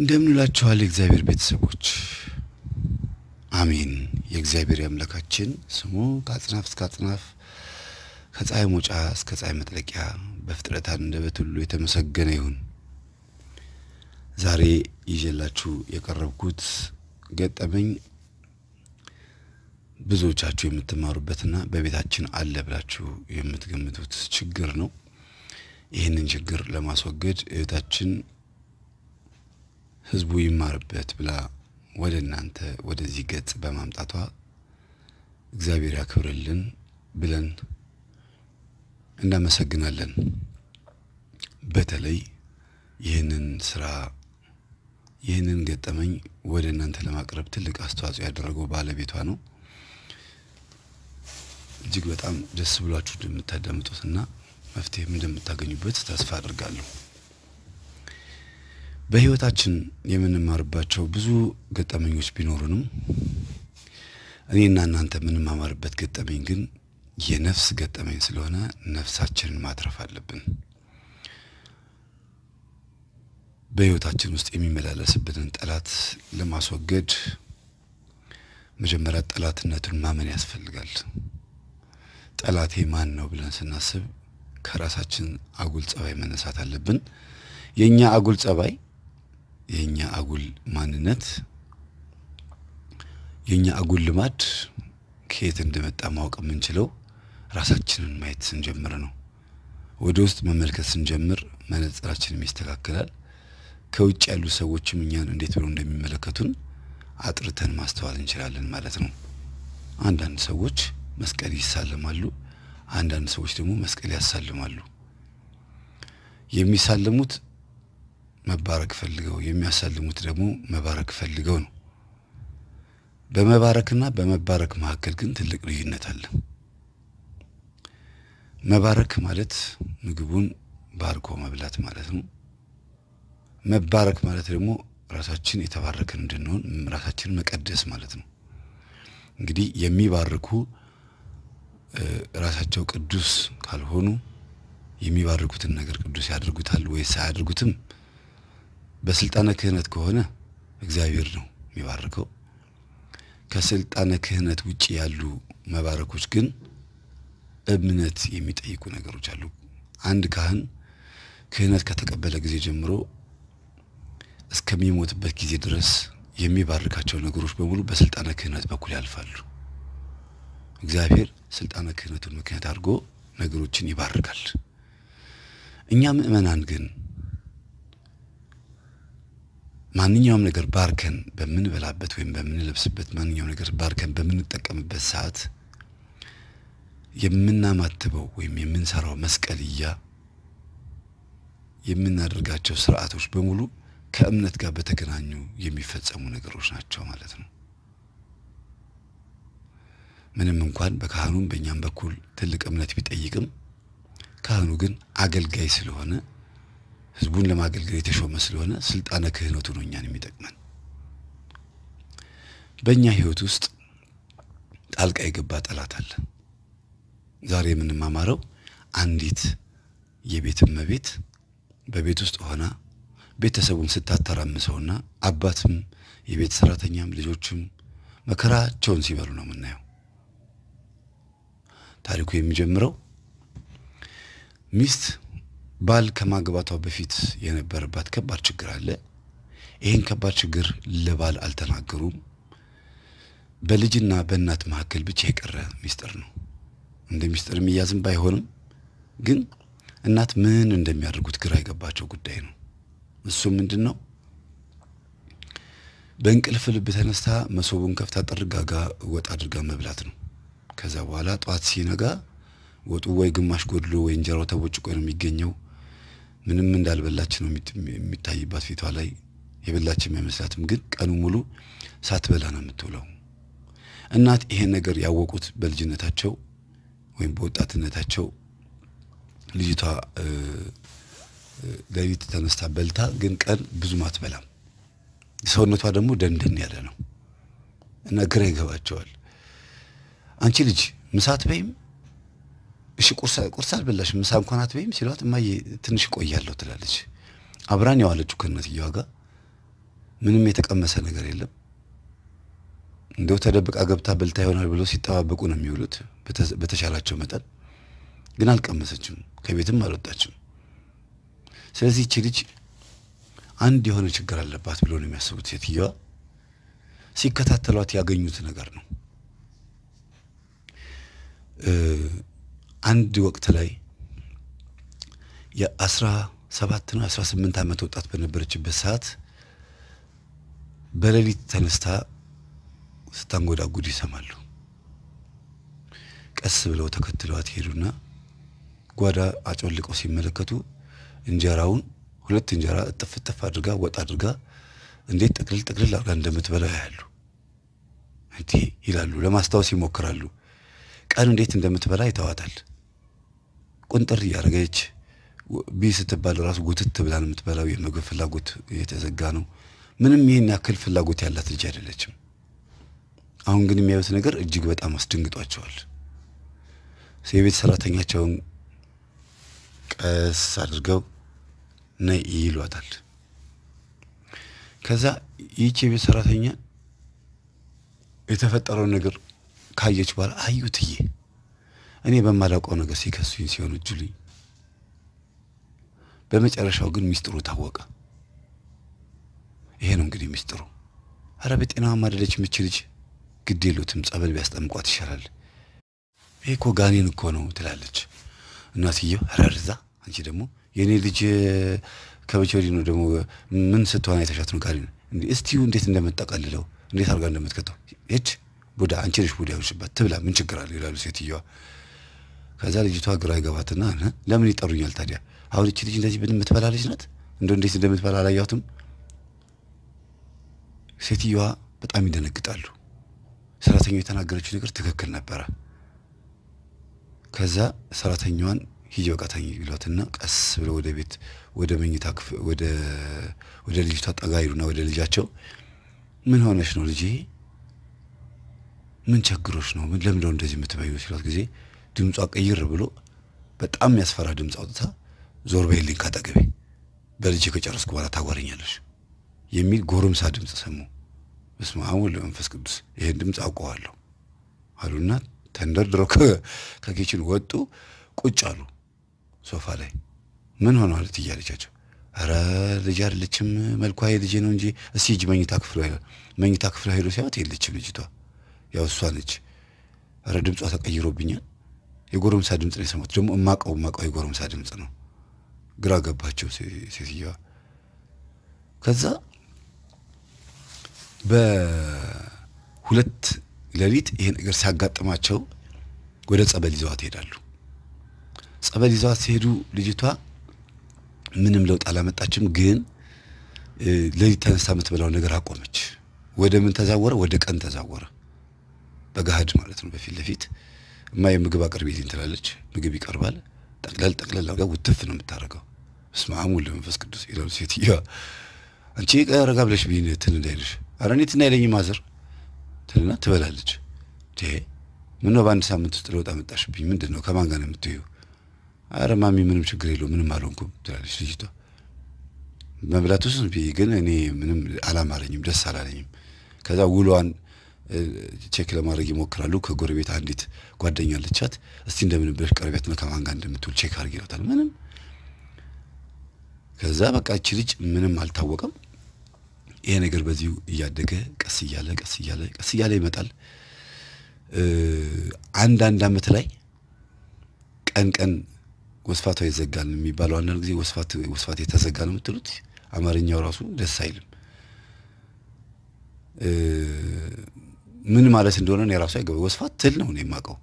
እንደምንላችኋል የእግዚአብሔር ቤተሰቦች አሜን። የእግዚአብሔር አምላካችን ስሙ ከአጽናፍ እስከ አጽናፍ ከፀሐይ ሞጫ እስከ ፀሐይ መጥለቂያ በፍጥረት አንደበት ሁሉ የተመሰገነ ይሁን። ዛሬ ይዤላችሁ የቀረብኩት ገጠመኝ ብዙዎቻችሁ የምትማሩበትና በቤታችን አለ ብላችሁ የምትገምቱት ችግር ነው። ይህንን ችግር ለማስወገድ እህታችን ህዝቡ ይማርበት ብላ ወደ እናንተ ወደዚህ ገጽ በማምጣቷ እግዚአብሔር ያክብርልን ብለን እናመሰግናለን። በተለይ ይህንን ስራ ይህንን ገጠመኝ ወደ እናንተ ለማቅረብ ትልቅ አስተዋጽኦ ያደረገው ባለቤቷ ነው። እጅግ በጣም ደስ ብሏችሁ እንደምታዳምጡትና መፍትሄም እንደምታገኙበት ተስፋ አድርጋለሁ። በህይወታችን የምንማርባቸው ብዙ ገጠመኞች ቢኖሩንም እኔና እናንተ የምንማማርበት ገጠመኝ ግን የነፍስ ገጠመኝ ስለሆነ ነፍሳችንን ማትረፍ አለብን። በህይወታችን ውስጥ የሚመላለስብንን ጠላት ለማስወገድ መጀመሪያ ጠላትነቱን ማመን ያስፈልጋል። ጠላቴ ማን ነው ብለን ስናስብ ከራሳችን አጉል ጸባይ መነሳት አለብን። የእኛ አጉል ጸባይ የእኛ አጉል ማንነት የእኛ አጉል ልማድ ከየት እንደመጣ ማወቅ የምንችለው ራሳችንን ማየት ስንጀምር ነው። ወደ ውስጥ መመልከት ስንጀምር መነጽራችንም ይስተካከላል። ከውጭ ያሉ ሰዎችም እኛን እንዴት ብለው እንደሚመለከቱን አጥርተን ማስተዋል እንችላለን ማለት ነው። አንዳንድ ሰዎች መስቀል ይሳለማሉ፣ አንዳንድ ሰዎች ደግሞ መስቀል ያሳልማሉ። የሚሳለሙት መባረክ ፈልገው የሚያሳልሙት ደግሞ መባረክ ፈልገው ነው። በመባረክና በመባረክ መካከል ግን ትልቅ ልዩነት አለ። መባረክ ማለት ምግቡን ባርኮ መብላት ማለት ነው። መባረክ ማለት ደግሞ ራሳችን የተባረክን እንድንሆን ራሳችን መቀደስ ማለት ነው። እንግዲህ የሚባርኩ ራሳቸው ቅዱስ ካልሆኑ የሚባርኩትን ነገር ቅዱስ ያደርጉታል ወይስ አያደርጉትም? በስልጣነ ክህነት ከሆነ እግዚአብሔር ነው የሚባርከው። ከስልጣነ ክህነት ውጭ ያሉ መባረኮች ግን እምነት የሚጠይቁ ነገሮች አሉ። አንድ ካህን ክህነት ከተቀበለ ጊዜ ጀምሮ እስከሚሞትበት ጊዜ ድረስ የሚባርካቸው ነገሮች በሙሉ በስልጣነ ክህነት በኩል ያልፋሉ። እግዚአብሔር ስልጣነ ክህነቱን ምክንያት አድርጎ ነገሮችን ይባርካል። እኛ ምእመናን ግን ማንኛውም ነገር ባርከን በምንበላበት ወይም በምንለብስበት ማንኛውም ነገር ባርከን በምንጠቀምበት ሰዓት የምናማትበው ወይም የምንሰራው መስቀልያ የምናደርጋቸው ስርዓቶች በሙሉ ከእምነት ጋር በተገናኙ የሚፈጸሙ ነገሮች ናቸው ማለት ነው። ምንም እንኳን በካህኑም በእኛም በኩል ትልቅ እምነት ቢጠይቅም ካህኑ ግን አገልጋይ ስለሆነ ህዝቡን ለማገልገል የተሾመ ስለሆነ ስልጣነ ክህነቱ ነው እኛን የሚጠቅመን። በእኛ ህይወት ውስጥ ጣልቃ የገባ ጠላት አለ። ዛሬ የምንማማረው አንዲት የቤት እመቤት በቤት ውስጥ ሆና ቤተሰቡን ስታተራምሰውና አባትም የቤት ሰራተኛም ልጆችም መከራቸውን ሲበሉ ነው የምናየው። ታሪኩ የሚጀምረው ሚስት ባል ከማግባቷ በፊት የነበረባት ከባድ ችግር አለ። ይህን ከባድ ችግር ለባል አልተናገሩም። በልጅና በእናት መካከል ብቻ የቀረ ሚስጥር ነው። እንደ ሚስጥር የሚያዝም ባይሆንም ግን እናት ምን እንደሚያደርጉት ግራ የገባቸው ጉዳይ ነው። እሱ ምንድን ነው? በእንቅልፍ ልብ ተነስታ መሶቡን ከፍታ ጠርጋጋ ወጥ አድርጋ መብላት ነው። ከዛ በኋላ ጠዋት ሲነጋ ወጡ ወይ ግማሽ ጎድሎ ወይ እንጀራው ተቦጭቆ ነው የሚገኘው። ምንም እንዳልበላች ነው የሚታይባት ፊቷ ላይ የበላች የሚመስላትም፣ ግን ቀኑ ሙሉ ሳትበላ ነው የምትውለው። እናት ይሄን ነገር ያወቁት በልጅነታቸው ወይም በወጣትነታቸው ልጅቷ ሌሊት ተነስታ በልታ ግን ቀን ብዙም አትበላም። ሰውነቷ ደግሞ ደንደን ያለ ነው እና ግራ ይገባቸዋል። አንቺ ልጅ ምሳት በይም እሺ ቁርስ ቁርስ አልበላሽ ምሳ እንኳን አትበይም ሲሏት እማዬ ትንሽ ቆያለሁ ትላለች። አብራን የዋለችው ከእናትየዋ ጋር ምንም የተቀመሰ ነገር የለም። እንደው ተደብቃ ገብታ በልታ ይሆናል ብሎ ሲጠባበቁ ነው የሚውሉት በተሻላቸው መጠን። ግን አልቀመሰችም፣ ከቤትም አልወጣችም። ስለዚህ ይቺ ልጅ አንድ የሆነ ችግር አለባት ብሎ ነው የሚያስቡት። ሴትየዋ ሲከታተሏት ያገኙት ነገር ነው። አንድ ወቅት ላይ የአስራ ሰባት ነው የአስራ ስምንት ዓመት ወጣት በነበረችበት ሰዓት በሌሊት ተነስታ ስታንጎዳጉድ ይሰማሉ። ቀስ ብለው ተከትለዋት ሄዱና ጓዳ አጮልቀው ሲመለከቱ እንጀራውን ሁለት እንጀራ እጥፍ እጥፍ አድርጋ ወጥ አድርጋ እንዴት ጥቅልል ጥቅልል አድርጋ እንደምትበላ ያሉ እንዲህ ይላሉ፣ ለማስታወስ ይሞክራሉ። ቀን እንዴት እንደምትበላ ይተዋታል። ቁንጥር እያደረገች ቢ ስትባል ራሱ ጉትት ብላ የምትበላው የምግብ ፍላጎት እየተዘጋ ነው። ምንም ይህን ያክል ፍላጎት ያላት ልጅ አይደለችም። አሁን ግን የሚያዩት ነገር እጅግ በጣም አስደንግጧቸዋል። የቤት ሰራተኛቸውን ቀስ አድርገው ነይ ይሏታል። ከዛ ይቺ የቤት ሰራተኛ የተፈጠረውን ነገር ካየች በኋላ አዩትዬ እኔ በማላውቀው ነገር ሲከሱኝ ሲሆን እጁልኝ። በመጨረሻው ግን ሚስጥሩ ታወቀ። ይሄ ነው እንግዲህ ሚስጥሩ። አረ በጤናዋም አይደለች ምች ልጅ፣ ግድ የሉትም ጸበል ቢያስጠምቋት ይሻላል። ይሄ እኮ ጋኔን እኮ ነው ትላለች እናትየው። አረ ርዛ አንቺ ደግሞ የእኔ ልጅ ከመቼ ወዲህ ነው ደግሞ ምን ስትሆን አይተሻት ነው ጋኔን? እስቲ እንዴት እንደምትጠቀልለው እንዴት አድርጋ እንደምትከተው ሄች ቡዳ አንቺ ነሽ ቡዳ ይሆንሽበት ትብላ ምን ችግር አለ ይላሉ ሴትየዋ። ከዛ ልጅቷ ግራ ይገባትና ለምን ይጠሩኛል ታዲያ አሁን እቺ ልጅ እንደዚህ የምትበላ ልጅ ናት እንደ እንዴት እንደምትበላ አላያሁትም። ሴትየዋ በጣም ይደነግጣሉ። ሰራተኛው የተናገረችው ነገር ትክክል ነበረ። ከዛ ሰራተኛዋን ሂጂ በቃ ተኝ ይሏትና ቀስ ብለው ወደ ቤት ወደ መኝታ ወደ ልጅቷ ጠጋ ይሉና ወደ ልጃቸው ምን ሆነሽ ነው ልጄ ምን ቸግሮች ነው? ምን እንደዚህ የምትበዩ ሲሏት ጊዜ ድምጿ ቀይር ብሎ በጣም የሚያስፈራ ድምፅ አውጥታ ዞር በይልኝ ካጠገቤ በልጅ ከጨረስኩ በኋላ ታጓረኛለች የሚል ጎረምሳ ድምፅ ሰሙ። በስመ አብ ወወልድ ወመንፈስ ቅዱስ ይህን ድምፅ አውቀዋለሁ አሉና ተንደርድረው ከኪችን ወጡ። ቁጭ አሉ ሶፋ ላይ። ምን ሆነ አለት እያለቻቸው ኧረ ልጅ አይደለችም መልኳ የልጄ ነው እንጂ እስኪ ሂጂ መኝታ ክፍሏ መኝታ ክፍሏ ሄዶ ሲያዩት የለችም ልጅቷ። ያው እሷ ነች። ኧረ ድምጿ ተቀይሮብኛል። የጎረምሳ ድምፅ ነው የሰማሁት። ደግሞ እማቀው እማቀው የጎረምሳ ድምፅ ነው። ግራ ገባቸው ሴትየዋ። ከዛ በሁለት ሌሊት ይሄ ነገር ሲያጋጥማቸው ወደ ጸበል ይዘዋት ይሄዳሉ። ጸበል ይዘዋት ሲሄዱ ልጅቷ ምንም ለውጥ አላመጣችም፣ ግን ሌሊት ተነሳ የምትበላው ነገር አቆመች። ወደ ምን ተዛወረ? ወደ ቀን ተዛወረ። በገሃድ ማለት ነው። በፊት ለፊት እማ የምግብ አቅርቤልኝ ትላለች። ምግብ ይቀርባል። ጠቅለል ጠቅለል አድርጋ ውትፍ ነው የምታደርገው። በስመ አብ ወወልድ ወመንፈስ ቅዱስ ይላሉ ሴትዮዋ። አንቺ ረጋ ብለሽ ብይ እንትን እንዳይልሽ። ኧረ እኔ እንትን አይለኝም ማዘር ትልና ትበላለች። ምነው በአንድ ሳምንት ውስጥ ለውጥ አመጣሽብኝ? ምንድን ነው ከማን ጋር ነው የምትይው? አረ ማሚ ምንም ችግር የለው ምንም አልሆንኩም ትላለች ልጅቷ። መብላት ውስጥ ግን እኔ ምንም አላማረኝም፣ ደስ አላለኝም። ከዛ ውሏን ቼክ ለማድረግ ይሞክራሉ። ከጎረቤት አንዲት ጓደኛ አለቻት። እስቲ እንደምንብር ብለሽ ቀረቢያት ከማን ጋር እንደምትውል ቼክ አድርግ ይላታል። ምንም ከዛ በቃ እቺ ልጅ ምንም አልታወቀም። ይሄ ነገር በዚሁ እያደገ ቀስ እያለ ቀስ እያለ ቀስ እያለ ይመጣል። አንድ አንድ አመት ላይ ቀን ቀን ወስፋቷ ይዘጋል የሚባለው። አንዳንድ ጊዜ ወስፋት ወስፋት የተዘጋ ነው የምትሉት። አማርኛው ራሱ ደስ አይልም። ምን ማለት እንደሆነ እኔ ራሱ አይገባ ወስፋት ትል ነው እኔ የማውቀው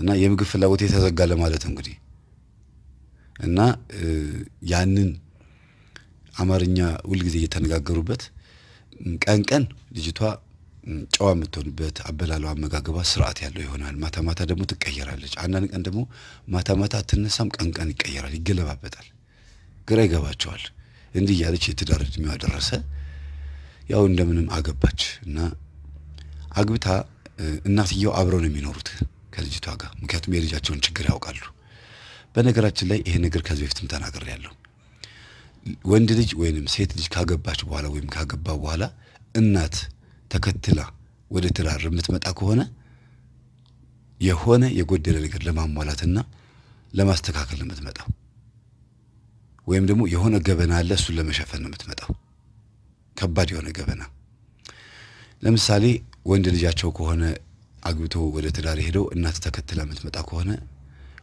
እና የምግብ ፍላጎት የተዘጋ ለማለት እንግዲህ እና ያንን አማርኛ ሁልጊዜ እየተነጋገሩበት ቀን ቀን ልጅቷ ጨዋ የምትሆንበት አበላለው አመጋገቧ ስርዓት ያለው ይሆናል። ማታ ማታ ደግሞ ትቀየራለች። አንዳንድ ቀን ደግሞ ማታ ማታ አትነሳም፣ ቀን ቀን ይቀየራል፣ ይገለባበጣል። ግራ ይገባቸዋል። እንዲህ እያለች የትዳር እድሜዋ ደረሰ። ያው እንደምንም አገባች እና አግብታ እናትየው አብረው ነው የሚኖሩት ከልጅቷ ጋር፣ ምክንያቱም የልጃቸውን ችግር ያውቃሉ። በነገራችን ላይ ይሄ ነገር ከዚህ በፊትም ያለው። ወንድ ልጅ ወይንም ሴት ልጅ ካገባች በኋላ ወይም ካገባ በኋላ እናት ተከትላ ወደ ትዳር የምትመጣ ከሆነ የሆነ የጎደለ ነገር ለማሟላትና ለማስተካከል ነው የምትመጣው። ወይም ደግሞ የሆነ ገበና አለ፣ እሱን ለመሸፈን ነው የምትመጣው። ከባድ የሆነ ገበና ለምሳሌ ወንድ ልጃቸው ከሆነ አግብቶ ወደ ትዳር ሄደው እናት ተከትላ የምትመጣ ከሆነ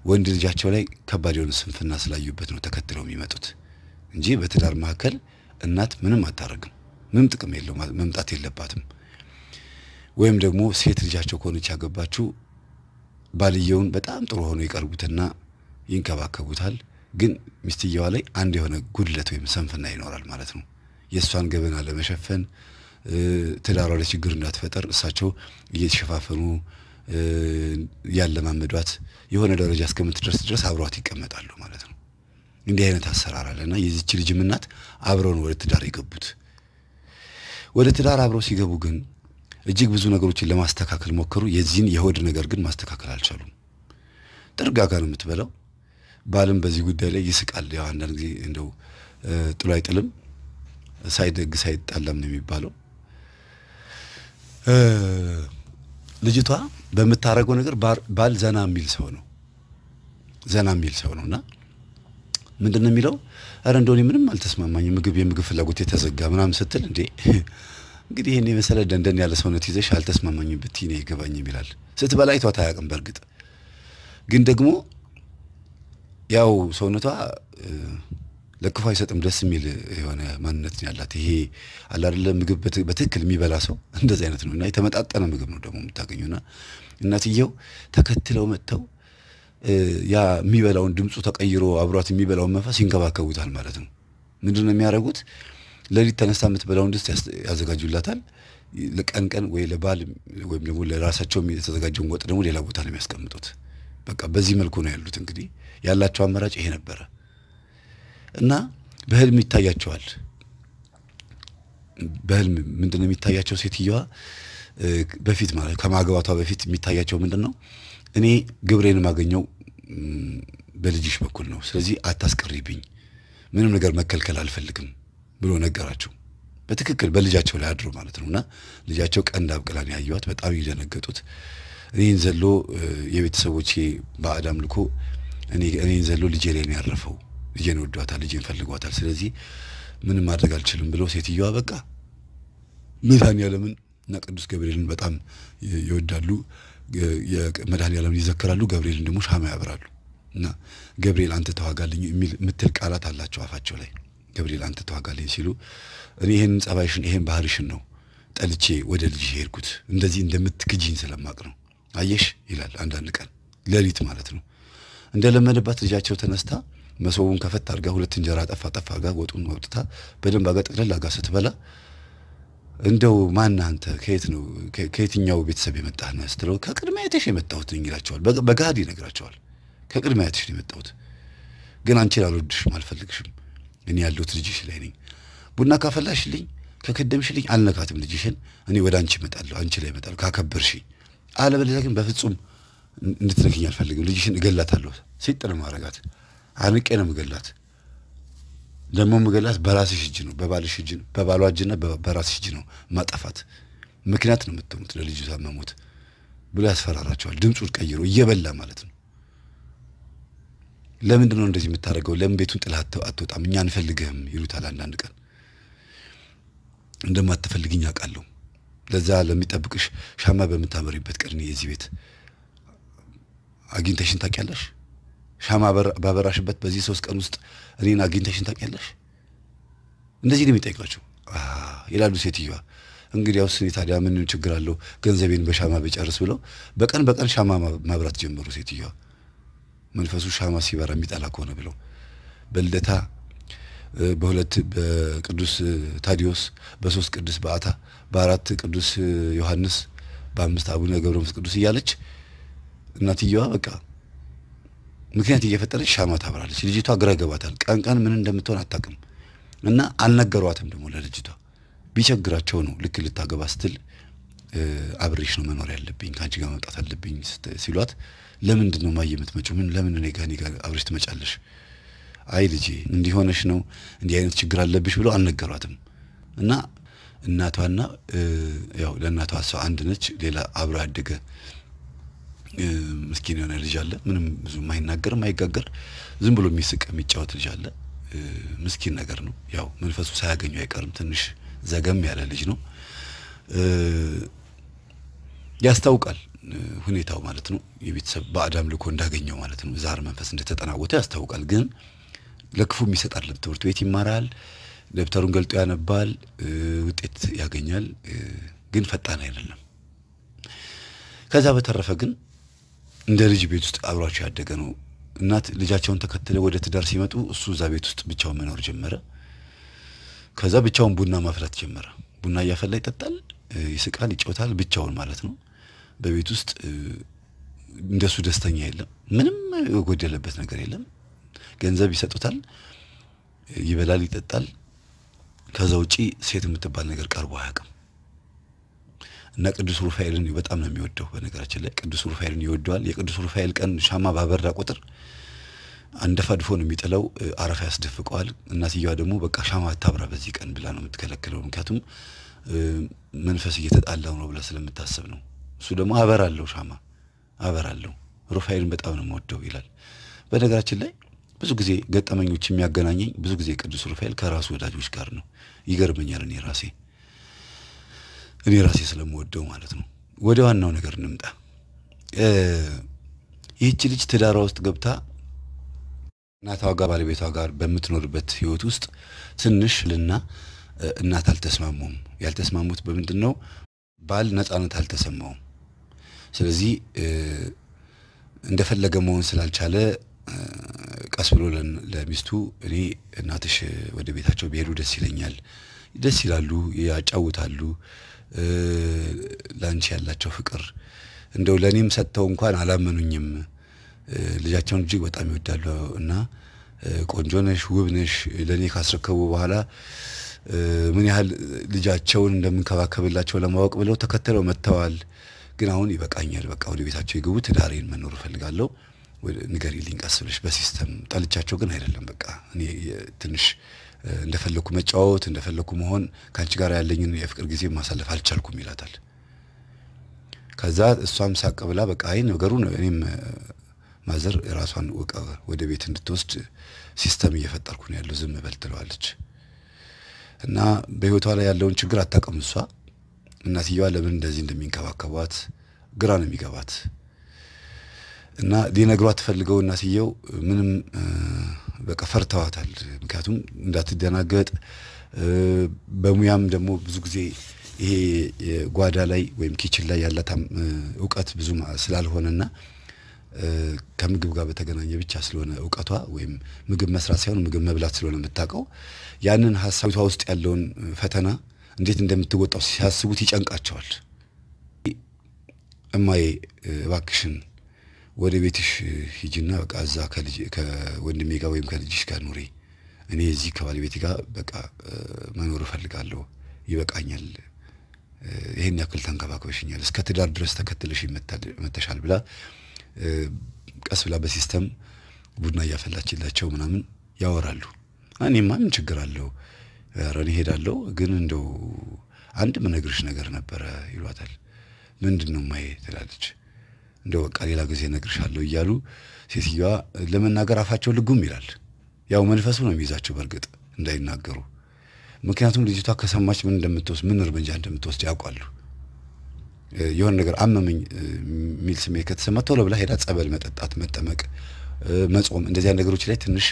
ወንድ ልጃቸው ላይ ከባድ የሆነ ስንፍና ስላዩበት ነው ተከትለው የሚመጡት እንጂ በትዳር መካከል እናት ምንም አታደርግም። ምንም ጥቅም የለው መምጣት የለባትም። ወይም ደግሞ ሴት ልጃቸው ከሆነች ያገባችው ባልየውን በጣም ጥሩ ሆኖ ይቀርቡትና ይንከባከቡታል። ግን ሚስትየዋ ላይ አንድ የሆነ ጉድለት ወይም ሰንፍና ይኖራል ማለት ነው። የእሷን ገበና ለመሸፈን ትዳሯ ላይ ችግር እንዳትፈጠር እሳቸው እየተሸፋፈኑ ያለማመዷት የሆነ ደረጃ እስከምትደርስ ድረስ አብሯት ይቀመጣሉ ማለት ነው። እንዲህ አይነት አሰራር አለና የዚች ልጅም እናት አብረውን ወደ ትዳር የገቡት። ወደ ትዳር አብረው ሲገቡ ግን እጅግ ብዙ ነገሮችን ለማስተካከል ሞከሩ። የዚህን የሆድ ነገር ግን ማስተካከል አልቻሉም። ጥርጋ ጋር ነው የምትበላው። ባልም በዚህ ጉዳይ ላይ ይስቃል። ያው አንዳንድ ጊዜ እንደው ጥሎ አይጥልም፣ ሳይደግ ሳይጣላም ነው የሚባለው። ልጅቷ በምታደርገው ነገር ባል ዘና የሚል ሰው ነው። ዘና የሚል ሰው ነው እና ምንድን ነው የሚለው? ኧረ እንደሆነ ምንም አልተስማማኝ ምግብ የምግብ ፍላጎት የተዘጋ ምናምን ስትል እንዴ እንግዲህ ይህን የመሰለ ደንደን ያለ ሰውነት ይዘሽ አልተስማማኝ ብትይ ነው ይገባኝ ይላል። ስትበላ አይቷት አያውቅም። በእርግጥ ግን ደግሞ ያው ሰውነቷ ለክፉ አይሰጥም። ደስ የሚል የሆነ ማንነት ያላት ይሄ አላደለ ምግብ በትክክል የሚበላ ሰው እንደዚህ አይነት ነው እና የተመጣጠነ ምግብ ነው ደግሞ የምታገኙና እናትየው ተከትለው መጥተው ያ የሚበላውን ድምፁ ተቀይሮ አብሯት የሚበላውን መንፈስ ይንከባከቡታል ማለት ነው። ምንድን ነው የሚያደርጉት? ሌሊት ተነስታ የምትበላውን ድስት ያዘጋጁላታል። ለቀን ቀን ወይ ለባል ወይም ደግሞ ለራሳቸው የተዘጋጀውን ወጥ ደግሞ ሌላ ቦታ ነው የሚያስቀምጡት። በቃ በዚህ መልኩ ነው ያሉት። እንግዲህ ያላቸው አማራጭ ይሄ ነበረ። እና በህልም ይታያቸዋል። በህልም ምንድን ነው የሚታያቸው? ሴትየዋ በፊት ማለት ከማግባቷ በፊት የሚታያቸው ምንድን ነው? እኔ ግብሬን የማገኘው በልጅሽ በኩል ነው፣ ስለዚህ አታስቀሪብኝ፣ ምንም ነገር መከልከል አልፈልግም ብሎ ነገራቸው። በትክክል በልጃቸው ላይ አድሮ ማለት ነው እና ልጃቸው ቀንድ አብቅላን ያየዋት በጣም ይደነገጡት። እኔን ዘሎ የቤተሰቦቼ በአዳም አምልኮ እኔን ዘሎ ልጄ ላይ ያረፈው ልጄን ወዷታል፣ ልጄን ፈልጓታል፣ ስለዚህ ምንም ማድረግ አልችልም ብለው ሴትዮዋ በቃ መድኃኔዓለምን እና ቅዱስ ገብርኤልን በጣም ይወዳሉ። መድኃኔዓለምን ይዘክራሉ፣ ገብርኤልን ደግሞ ሻማ ያብራሉ። እና ገብርኤል አንተ ተዋጋልኝ የሚል ምትል ቃላት አላቸው አፋቸው ላይ ገብርኤል አንተ ተዋጋልኝ ሲሉ እኔ ይሄን ጸባይሽን ይሄን ባህርሽን ነው ጠልቼ ወደ ልጅ ሄድኩት እንደዚህ እንደምትክጂኝ ስለማቅ ነው አየሽ ይላል አንዳንድ ቀን ሌሊት ማለት ነው እንደለመደባት ልጃቸው ተነስታ መሶቡን ከፈት አድርጋ ሁለት እንጀራ ጠፋ ጠፋ አድርጋ ወጡን አውጥታ በደንብ አጋ ጠቅለል አድርጋ ስትበላ እንደው ማን አንተ ከየት ነው ከየትኛው ቤተሰብ የመጣህ ነህ ስትለው ከቅድመ አያትሽ የመጣሁት ነኝ ይላቸዋል። በገሃድ ይነግራቸዋል። ከቅድመ አያትሽ ነው የመጣሁት፣ ግን አንቺን አልወድሽም፣ አልፈልግሽም። እኔ ያለሁት ልጅሽ ላይ ነኝ። ቡና ካፈላሽልኝ፣ ከከደምሽልኝ አልነካትም ልጅሽን። እኔ ወደ አንቺ እመጣለሁ፣ አንቺ ላይ እመጣለሁ ካከበርሽኝ። አለበለዚያ ግን በፍጹም እንድትነክኝ አልፈልግም፣ ልጅሽን እገላታለሁ። ሲጥር ማረጋት አንቄ ነው ምገላት። ደግሞ ምገላት በራስሽ እጅ ነው፣ በባልሽ እጅ ነው፣ በባሏ እጅና በራስሽ እጅ ነው ማጠፋት። ምክንያት ነው የምትሞት ለልጅቷ ታመሙት ብሎ ያስፈራራቸዋል። ድምፁን ቀይሮ እየበላ ማለት ነው። ለምንድን ነው እንደዚህ የምታደርገው? ለምን ቤቱን ጥላ አትወጣም? እኛ አንፈልግህም ይሉታል። አንዳንድ ቀን እንደማትፈልግኝ አውቃለሁ። ለዛ ለሚጠብቅሽ ሻማ በምታመሪበት ቀን የዚህ ቤት አግኝተሽን ታውቂያለሽ? ሻማ ባበራሽበት በዚህ ሶስት ቀን ውስጥ እኔን አግኝተሽን ታውቂያለሽ? እንደዚህ ነው የሚጠይቃቸው ይላሉ ሴትዮዋ። እንግዲያውስ እኔ ታዲያ ምን ችግር አለው ገንዘቤን በሻማ ብጨርስ ብለው በቀን በቀን ሻማ ማብራት ጀመሩ። ሴትዮዋ መንፈሱ ሻማ ሲበራ የሚጠላ ከሆነ ብለው በልደታ በሁለት በቅዱስ ታዲዮስ በሶስት ቅዱስ በአታ በአራት ቅዱስ ዮሐንስ በአምስት አቡነ ገብረ መንፈስ ቅዱስ እያለች እናትየዋ በቃ ምክንያት እየፈጠረች ሻማ ታብራለች ልጅቷ ግራ ይገባታል። ቀን ቀን ምን እንደምትሆን አታውቅም። እና አልነገሯትም ደግሞ ለልጅቷ ቢቸግራቸው ነው ልክ ልታገባ ስትል አብሬሽ ነው መኖር ያለብኝ ከአንቺ ጋር መምጣት አለብኝ ሲሏት፣ ለምንድን ነው ማየ የምትመጪው? ምን ለምን እኔ ጋር አብሬሽ ትመጫለሽ? አይ ልጄ እንዲሆነሽ ነው እንዲህ አይነት ችግር አለብሽ ብሎ አልነገሯትም። እና እናቷና ያው ለእናቷ ሰው አንድ ነች። ሌላ አብረ አደገ ምስኪን የሆነ ልጅ አለ። ምንም ብዙ የማይናገር የማይጋገር ዝም ብሎ የሚስቅ የሚጫወት ልጅ አለ። ምስኪን ነገር ነው። ያው መንፈሱ ሳያገኙ አይቀርም። ትንሽ ዘገም ያለ ልጅ ነው። ያስታውቃል ሁኔታው ማለት ነው። የቤተሰብ በአዳም ልኮ እንዳገኘው ማለት ነው። ዛር መንፈስ እንደተጠናወተ ያስታውቃል። ግን ለክፉ የሚሰጥ አይደለም። ትምህርት ቤት ይማራል። ደብተሩን ገልጦ ያነባል። ውጤት ያገኛል። ግን ፈጣን አይደለም። ከዛ በተረፈ ግን እንደ ልጅ ቤት ውስጥ አብሯቸው ያደገ ነው። እናት ልጃቸውን ተከትለው ወደ ትዳር ሲመጡ እሱ እዛ ቤት ውስጥ ብቻውን መኖር ጀመረ። ከዛ ብቻውን ቡና ማፍላት ጀመረ። ቡና እያፈላ ይጠጣል፣ ይስቃል፣ ይጮታል፣ ብቻውን ማለት ነው። በቤት ውስጥ እንደሱ ደስተኛ የለም። ምንም የጎደለበት ነገር የለም። ገንዘብ ይሰጡታል፣ ይበላል፣ ይጠጣል። ከዛ ውጪ ሴት የምትባል ነገር ቀርቦ አያውቅም። እና ቅዱስ ሩፋኤልን በጣም ነው የሚወደው። በነገራችን ላይ ቅዱስ ሩፋኤልን ይወደዋል። የቅዱስ ሩፋኤል ቀን ሻማ ባበራ ቁጥር አንደፋድፎ ነው የሚጥለው፣ አረፋ ያስደፍቀዋል። እናትየዋ ደግሞ በቃ ሻማ አታብራ በዚህ ቀን ብላ ነው የምትከለክለው። ምክንያቱም መንፈስ እየተጣላው ነው ብላ ስለምታስብ ነው። እሱ ደግሞ አበራለሁ፣ ሻማ አበራለሁ፣ ሩፋኤልን በጣም ነው የምወደው ይላል። በነገራችን ላይ ብዙ ጊዜ ገጠመኞች የሚያገናኘኝ ብዙ ጊዜ ቅዱስ ሩፋኤል ከራሱ ወዳጆች ጋር ነው። ይገርመኛል እኔ ራሴ እኔ ራሴ ስለምወደው ማለት ነው። ወደ ዋናው ነገር እንምጣ። ይህች ልጅ ትዳሯ ውስጥ ገብታ እናቷ ጋር ባለቤቷ ጋር በምትኖርበት ህይወት ውስጥ ትንሽ ልና እናት አልተስማሙም። ያልተስማሙት በምንድን ነው? ባል ነፃነት አልተሰማውም። ስለዚህ እንደፈለገ መሆን ስላልቻለ ቀስ ብሎ ለሚስቱ እኔ እናትሽ ወደ ቤታቸው ቢሄዱ ደስ ይለኛል፣ ደስ ይላሉ፣ ያጫውታሉ ለአንቺ ያላቸው ፍቅር እንደው ለእኔም ሰጥተው እንኳን አላመኑኝም። ልጃቸውን እጅግ በጣም ይወዳሉ እና ቆንጆ ነሽ፣ ውብ ነሽ፣ ለእኔ ካስረከቡ በኋላ ምን ያህል ልጃቸውን እንደምንከባከብላቸው ለማወቅ ብለው ተከተለው መጥተዋል። ግን አሁን ይበቃኛል፣ በቃ ወደ ቤታቸው ይግቡ፣ ትዳሬን መኖር እፈልጋለሁ፣ ንገሪልኝ ቀስ ብለሽ በሲስተም ጠልቻቸው ግን አይደለም። በቃ እኔ ትንሽ እንደፈለኩ መጫወት እንደፈለኩ መሆን ከአንቺ ጋር ያለኝን የፍቅር ጊዜ ማሳለፍ አልቻልኩም ይላታል። ከዛ እሷም ሳቅ ብላ በቃ አይ ነገሩን እኔም ማዘር የራሷን ወደ ቤት እንድትወስድ ሲስተም እየፈጠርኩ ነው ያለው ዝም በል ትለዋለች። እና በህይወቷ ላይ ያለውን ችግር አታውቅም እሷ። እናትየዋ ለምን እንደዚህ እንደሚንከባከቧት ግራ ነው የሚገባት። እና ሊነግሯት ፈልገው እናትየው ምንም በቃ ፈርተዋታል። ምክንያቱም እንዳትደናገጥ በሙያም ደግሞ ብዙ ጊዜ ይሄ ጓዳ ላይ ወይም ኪችን ላይ ያላት እውቀት ብዙ ስላልሆነና ከምግብ ጋር በተገናኘ ብቻ ስለሆነ እውቀቷ ወይም ምግብ መስራት ሳይሆን ምግብ መብላት ስለሆነ የምታውቀው ያንን ሀሳቢቷ ውስጥ ያለውን ፈተና እንዴት እንደምትወጣው ሲያስቡት ይጨንቃቸዋል። እማዬ እባክሽን ወደ ቤትሽ ሂጂና በቃ እዛ ከወንድሜ ጋር ወይም ከልጅሽ ጋር ኑሪ። እኔ እዚህ ከባለቤቴ ጋር በቃ መኖር እፈልጋለሁ፣ ይበቃኛል፣ ይህን ያክል ተንከባክበሽኛል፣ እስከ ትዳር ድረስ ተከትለሽ መተሻል ብላ ቀስ ብላ በሲስተም ቡና እያፈላችላቸው ምናምን ያወራሉ። እኔማ ምን ችግር አለው? ኧረ እኔ እሄዳለሁ፣ ግን እንደው አንድ ምነግርሽ ነገር ነበረ ይሏታል። ምንድን ነው ማየ ትላለች። እንደው በቃ ሌላ ጊዜ ነግርሻለሁ እያሉ ሴትዮዋ ለመናገር አፋቸው ልጉም ይላል። ያው መንፈሱ ነው የሚይዛቸው በእርግጥ እንዳይናገሩ። ምክንያቱም ልጅቷ ከሰማች ምን እንደምትወስድ ምን እርምጃ እንደምትወስድ ያውቋሉ። የሆነ ነገር አመመኝ የሚል ስሜት ከተሰማ ቶሎ ብላ ሄዳ ጸበል መጠጣት፣ መጠመቅ፣ መጾም እንደዚያ ነገሮች ላይ ትንሽ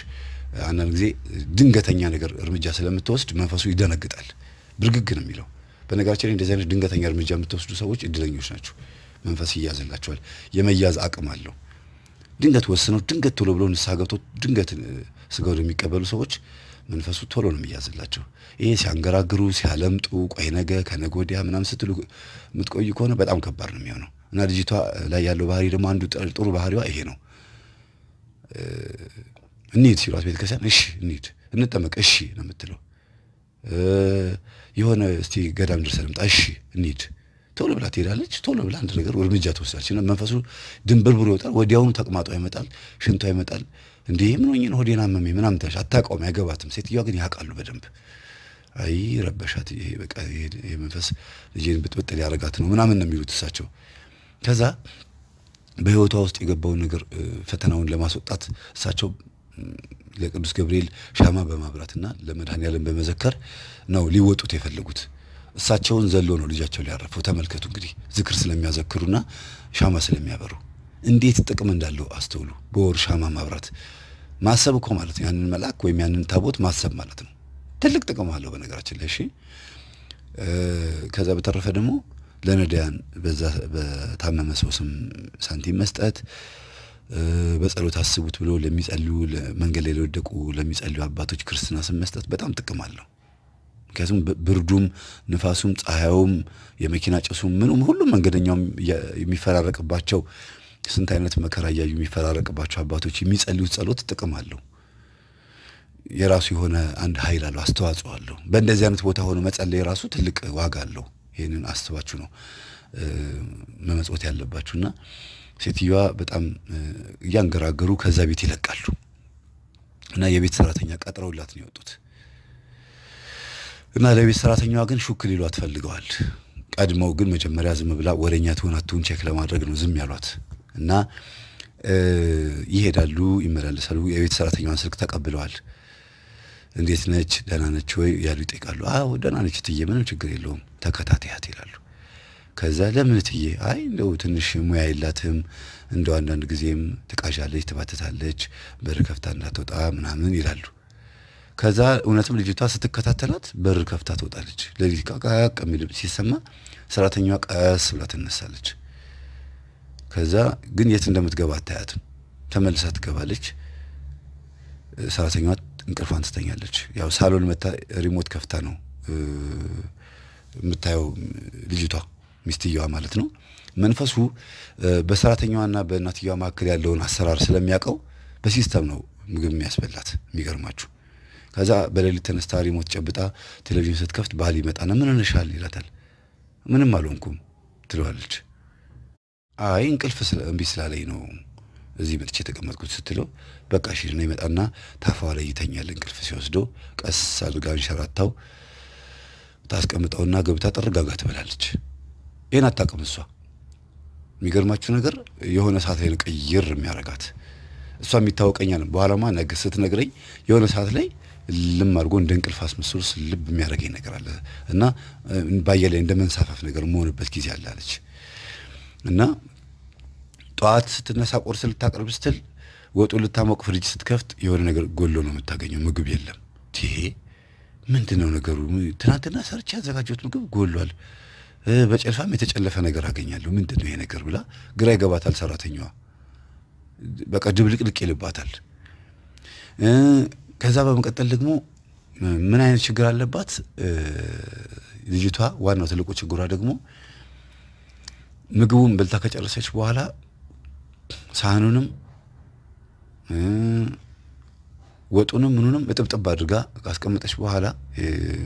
አንዳንድ ጊዜ ድንገተኛ ነገር እርምጃ ስለምትወስድ መንፈሱ ይደነግጣል፣ ብርግግ ነው የሚለው። በነገራችን ላይ እንደዚህ አይነት ድንገተኛ እርምጃ የምትወስዱ ሰዎች እድለኞች ናቸው። መንፈስ ይያዝላቸዋል። የመያዝ አቅም አለው። ድንገት ወስነው ድንገት ቶሎ ብለው ንስሐ ገብቶ ድንገት ስጋውን የሚቀበሉ ሰዎች መንፈሱ ቶሎ ነው የሚያዝላቸው። ይሄ ሲያንገራግሩ ሲያለምጡ ቆይ ነገ ከነገ ወዲያ ስትሉ የምትቆዩ ከሆነ በጣም ከባድ ነው የሚሆነው እና ልጅቷ ላይ ያለው ባህሪ ደግሞ አንዱ ጥሩ ባህሪዋ ይሄ ነው። እንሂድ ሲሏት ቤተክርስቲያን እሺ እንሂድ እንጠመቅ እሺ ነው የምትለው። የሆነ እስቲ ገዳም ደርሰን እንምጣ እሺ እንሂድ ቶሎ ብላ ትሄዳለች። ቶሎ ብላ አንድ ነገር እርምጃ ትወስዳለች መንፈሱ ድንብርብሮ ይወጣል። ወዲያውኑ ተቅማጧ ይመጣል፣ ሽንቷ ይመጣል። እንዲህ ምን ሆኜ ነው ሆዴን አመመኝ ምናምን ትላለች። አታውቀውም፣ አይገባትም። ሴትዮዋ ግን ያውቃሉ በደንብ አይ ረበሻት፣ ይሄ በቃ ይሄ መንፈስ ልጄን ብጥብጥ ሊያረጋት ነው ምናምን ነው የሚሉት እሳቸው። ከዛ በህይወቷ ውስጥ የገባውን ነገር ፈተናውን ለማስወጣት እሳቸው ለቅዱስ ገብርኤል ሻማ በማብራትና ለመድኃኔዓለም በመዘከር ነው ሊወጡት የፈለጉት። እሳቸውን ዘሎ ነው ልጃቸው ሊያረፈው። ተመልከቱ እንግዲህ ዝክር ስለሚያዘክሩና ሻማ ስለሚያበሩ እንዴት ጥቅም እንዳለው አስተውሉ። በወር ሻማ ማብራት ማሰብ እኮ ማለት ነው። ያንን መልአክ ወይም ያንን ታቦት ማሰብ ማለት ነው። ትልቅ ጥቅም አለው በነገራችን ላይ። እሺ፣ ከዛ በተረፈ ደግሞ ለነዳያን በዛ በታመመ ሰው ስም ሳንቲም መስጠት በጸሎት አስቡት ብሎ ለሚጸልዩ መንገድ ላይ ለወደቁ ለሚጸልዩ አባቶች ክርስትና ስም መስጠት በጣም ጥቅም አለው። ምክንያቱም ብርዱም፣ ንፋሱም፣ ፀሐዩም፣ የመኪና ጭሱም ምንም ሁሉም መንገደኛውም የሚፈራረቅባቸው ስንት አይነት መከራ እያዩ የሚፈራረቅባቸው አባቶች የሚጸልዩት ጸሎት ጥቅም አለው። የራሱ የሆነ አንድ ኃይል አለው፣ አስተዋጽኦ አለው። በእንደዚህ አይነት ቦታ ሆኖ መጸለይ የራሱ ትልቅ ዋጋ አለው። ይህንን አስባችሁ ነው መመጽወት ያለባችሁና ሴትዮዋ በጣም እያንገራገሩ ከዛ ቤት ይለቃሉ እና የቤት ሰራተኛ ቀጥረውላት ነው የወጡት። እና ለቤት ሰራተኛዋ ግን ሹክ ሊሏት ፈልገዋል። ቀድመው ግን መጀመሪያ ዝም ብላ ወደኛ ትሆን አትሁን ቼክ ለማድረግ ነው ዝም ያሏት እና ይሄዳሉ፣ ይመላለሳሉ። የቤት ሰራተኛዋን ስልክ ተቀብለዋል። እንዴት ነች? ደህና ነች ወይ ያሉ ይጠይቃሉ። አዎ ደህና ነች እትዬ፣ ምንም ችግር የለውም ተከታተያት ይላሉ። ከዛ ለምን እትዬ? አይ እንደው ትንሽ ሙያ የላትም እንደው አንዳንድ ጊዜም ትቃዣለች፣ ትባትታለች፣ በር ከፍታ እንዳትወጣ ምናምን ይላሉ። ከዛ እውነትም ልጅቷ ስትከታተላት በር ከፍታ ትወጣለች። ሌሊት ቃቃቅ የሚል ሲሰማ ሰራተኛዋ ቀስ ብላ ትነሳለች። ከዛ ግን የት እንደምትገባ አታያትም። ተመልሳ ትገባለች። ሰራተኛዋ እንቅልፏን ትተኛለች። ያው ሳሎን መታ ሪሞት ከፍታ ነው የምታየው ልጅቷ ሚስትየዋ ማለት ነው። መንፈሱ በሰራተኛዋና በእናትየዋ መካከል ያለውን አሰራር ስለሚያውቀው በሲስተም ነው ምግብ የሚያስበላት የሚገርማችሁ ከዛ በሌሊት ተነስታ ሪሞት ጨብጣ ቴሌቪዥን ስትከፍት ባል ይመጣና ምን ሆነሻል ይላታል። ምንም አልሆንኩም ትለዋለች። አይ እንቅልፍ እምቢ ስላለኝ ነው እዚህ መጥቼ የተቀመጥኩት ስትለው በቃ ሽና ይመጣና ታፋዋ ላይ ይተኛል። እንቅልፍ ሲወስዶ ቀስ አድርጋ አንሸራታው ታስቀምጠውና ገብታ ጠርጋጋ ትበላለች። ይህን አታውቅም እሷ። የሚገርማችሁ ነገር የሆነ ሰዓት ላይ ነው ቅይር የሚያረጋት። እሷ የሚታወቀኛል። በኋላማ ነገ ስትነግረኝ የሆነ ሰዓት ላይ ልም አድርጎ እንደ እንቅልፍ አስመስሎ ልብ የሚያደርገኝ ነገር አለ እና ባየር ላይ እንደ መንሳፈፍ ነገር መሆንበት ጊዜ አላለች። እና ጠዋት ስትነሳ ቁርስ ልታቀርብ ስትል ወጡ ልታሞቅ ፍሪጅ ስትከፍት የሆነ ነገር ጎሎ ነው የምታገኘው፣ ምግብ የለም። ይሄ ምንድን ነው ነገሩ? ትናንትና ሰርቼ ያዘጋጀሁት ምግብ ጎሏል፣ በጨልፋም የተጨለፈ ነገር አገኛለሁ። ምንድን ነው ይሄ ነገር ብላ ግራ ይገባታል። ሰራተኛዋ በቃ ድብልቅልቅ ይልባታል። ከዛ በመቀጠል ደግሞ ምን አይነት ችግር አለባት ልጅቷ? ዋናው ትልቁ ችግሯ ደግሞ ምግቡን በልታ ከጨረሰች በኋላ ሳህኑንም ወጡንም ምኑንም እጥብጥብ አድርጋ ካስቀመጠች በኋላ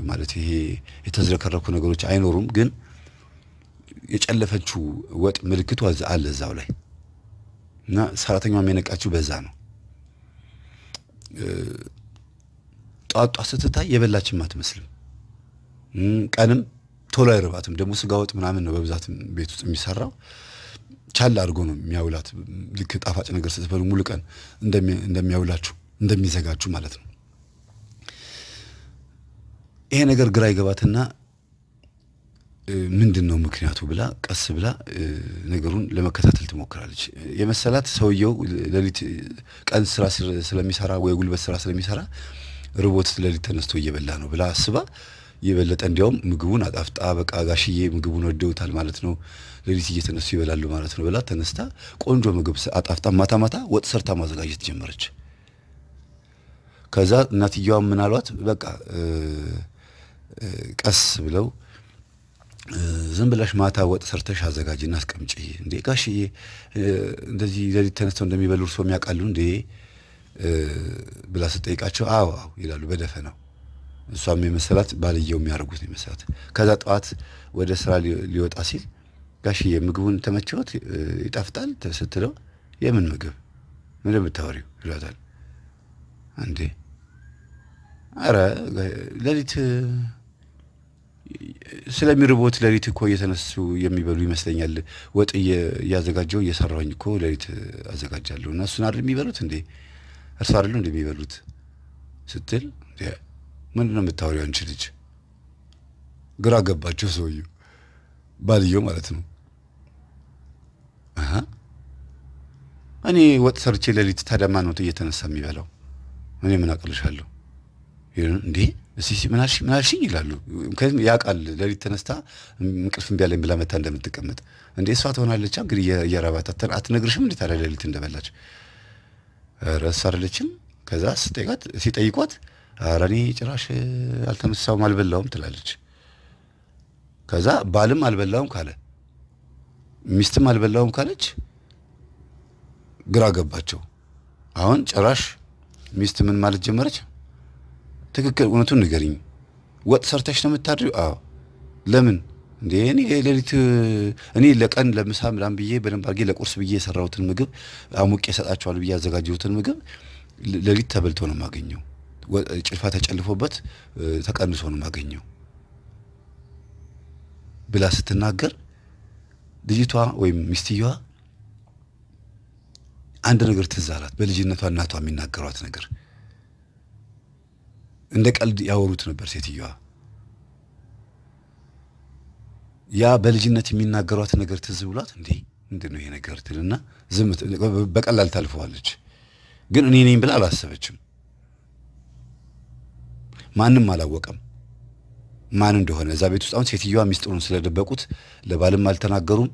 ማለት ይሄ የተዝረከረኩ ነገሮች አይኖሩም፣ ግን የጨለፈችው ወጥ ምልክቱ አለ እዛው ላይ እና ሰራተኛዋም የነቃችው በዛ ነው። ጧጧ ስትታይ የበላችም አትመስልም። ቀንም ቶሎ አይርባትም። ደግሞ ስጋ ወጥ ምናምን ነው በብዛት ቤት ውስጥ የሚሰራው። ቻል አድርጎ ነው የሚያውላት። ልክ ጣፋጭ ነገር ስትበሉ ሙሉ ቀን እንደሚያውላችሁ እንደሚዘጋችሁ ማለት ነው። ይሄ ነገር ግራ ይገባትና ምንድን ነው ምክንያቱ ብላ ቀስ ብላ ነገሩን ለመከታተል ትሞክራለች። የመሰላት ሰውየው ሌሊት ቀን ስራ ስለሚሰራ ወይ ጉልበት ስራ ስለሚሰራ ርቦት ስለሊት ተነስቶ እየበላ ነው ብላ አስባ የበለጠ እንዲያውም ምግቡን አጣፍጣ በቃ ጋሽዬ ምግቡን ወደውታል ማለት ነው፣ ሌሊት እየተነሱ ይበላሉ ማለት ነው ብላ ተነስታ ቆንጆ ምግብ አጣፍጣ ማታ ማታ ወጥ ሰርታ ማዘጋጀት ጀመረች። ከዛ እናትየዋ ምናሏት በቃ ቀስ ብለው ዝም ብለሽ ማታ ወጥ ሰርተሽ አዘጋጅና አስቀምጪ። እንዴ ጋሽዬ እንደዚህ ሌሊት ተነስተው እንደሚበሉ እርሶ የሚያውቃሉ እንዴ? ብላ ስጠይቃቸው አዎ አዎ ይላሉ በደፈናው። እሷም የመሰላት ባልየው የሚያደርጉት ነው የመሰላት። ከዛ ጠዋት ወደ ስራ ሊወጣ ሲል ጋሽዬ ምግቡን ተመቸወት ይጣፍጣል ስትለው የምን ምግብ ምን ብታወሪው ይሏታል። እንዴ አረ ለሊት ስለሚርቦት ለሊት እኮ እየተነሱ የሚበሉ ይመስለኛል። ወጥ እያዘጋጀው እየሰራሁኝ እኮ ለሊት አዘጋጃለሁ እና እሱን አይደል የሚበሉት እንዴ እርሱ አይደሉ እንደሚበሉት ስትል ምንድነው የምታወሪው አንቺ ልጅ? ግራ ገባቸው ሰውዩ ባልየው ማለት ነው። እኔ ወጥ ሰርቼ ሌሊት ታዲያ ማን ወጥ እየተነሳ የሚበላው? እኔ ምን አቅልሻለሁ? እንዴ እስኪ ይላሉ። ምክንያቱም ያውቃል ሌሊት ተነስታ እንቅልፍ እምቢ አለኝ ብላ መታ እንደምትቀመጥ። እንዴ እሷ ትሆናለች እንግዲህ እየራባት አትነግርሽም እንዴት አለ ሌሊት እንደበላች ረስ አይደለችም። ከዛ ስጠይቃት ሲጠይቋት ኧረ እኔ ጭራሽ አልተመሳውም አልበላውም ትላለች። ከዛ ባልም አልበላውም ካለ ሚስትም አልበላውም ካለች ግራ ገባቸው። አሁን ጭራሽ ሚስት ምን ማለት ጀመረች? ትክክል እውነቱን ንገሪኝ፣ ወጥ ሰርተሽ ነው የምታድሪው? አዎ። ለምን? እንዴ እኔ ሌሊት እኔ ለቀን ለምሳ ምናምን ብዬ በደንብ አድርጌ ለቁርስ ብዬ የሰራሁትን ምግብ አሙቄ እሰጣቸዋለሁ ብዬ ያዘጋጀሁትን ምግብ ሌሊት ተበልቶ ነው የማገኘው። ጭልፋ ተጨልፎበት ተቀንሶ ነው የማገኘው ብላ ስትናገር ልጅቷ ወይም ሚስትየዋ አንድ ነገር ትዝ አላት። በልጅነቷ እናቷ የሚናገሯት ነገር እንደ ቀልድ ያወሩት ነበር ሴትየዋ ያ በልጅነት የሚናገሯት ነገር ትዝ ብሏት እንዴ ምንድን ነው ይሄ ነገር ትልና ዝም በቀላል ታልፈዋለች። ግን እኔ ነኝ ብላ አላሰበችም። ማንም አላወቀም ማን እንደሆነ እዛ ቤት ውስጥ። አሁን ሴትዮዋ ሚስጥሩን ስለደበቁት ለባልም አልተናገሩም፣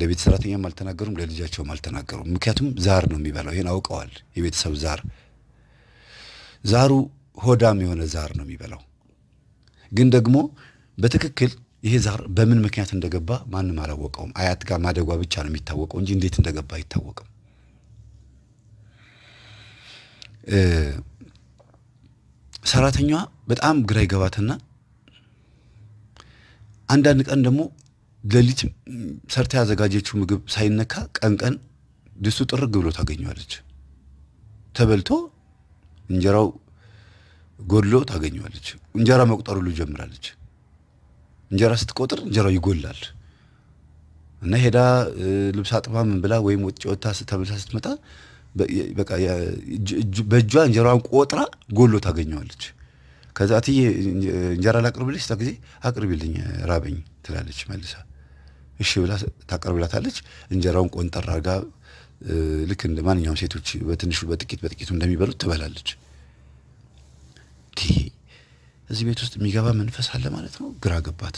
ለቤት ሰራተኛም አልተናገሩም፣ ለልጃቸውም አልተናገሩም። ምክንያቱም ዛር ነው የሚበላው። ይህን አውቀዋል። የቤተሰብ ዛር ዛሩ ሆዳም የሆነ ዛር ነው የሚበላው። ግን ደግሞ በትክክል ይሄ ዛር በምን ምክንያት እንደገባ ማንም አላወቀውም። አያት ጋር ማደጓ ብቻ ነው የሚታወቀው እንጂ እንዴት እንደገባ አይታወቅም። ሰራተኛዋ በጣም ግራ ይገባትና አንዳንድ ቀን ደግሞ ሌሊት ሰርታ ያዘጋጀችው ምግብ ሳይነካ ቀን ቀን ድስቱ ጥርግ ብሎ ታገኘዋለች። ተበልቶ እንጀራው ጎድሎ ታገኘዋለች። እንጀራ መቁጠሩ ሁሉ ጀምራለች። እንጀራ ስትቆጥር እንጀራው ይጎላል እና ሄዳ ልብስ አጥባ ምን ብላ ወይም ወጥቼ ወጥታ ተመልሳ ስትመጣ በእጇ እንጀራዋን ቆጥራ ጎሎ ታገኘዋለች። ከዛ እትዬ እንጀራ ላቅርብልሽ ስታ ጊዜ አቅርቢልኝ ራበኝ ትላለች መልሳ። እሺ ብላ ታቀርብላታለች። እንጀራውን ቆንጠር አድርጋ ልክ እንደ ማንኛውም ሴቶች በትንሹ በጥቂት በጥቂቱ እንደሚበሉት ትበላለች። እዚህ ቤት ውስጥ የሚገባ መንፈስ አለ ማለት ነው። ግራ ገባት።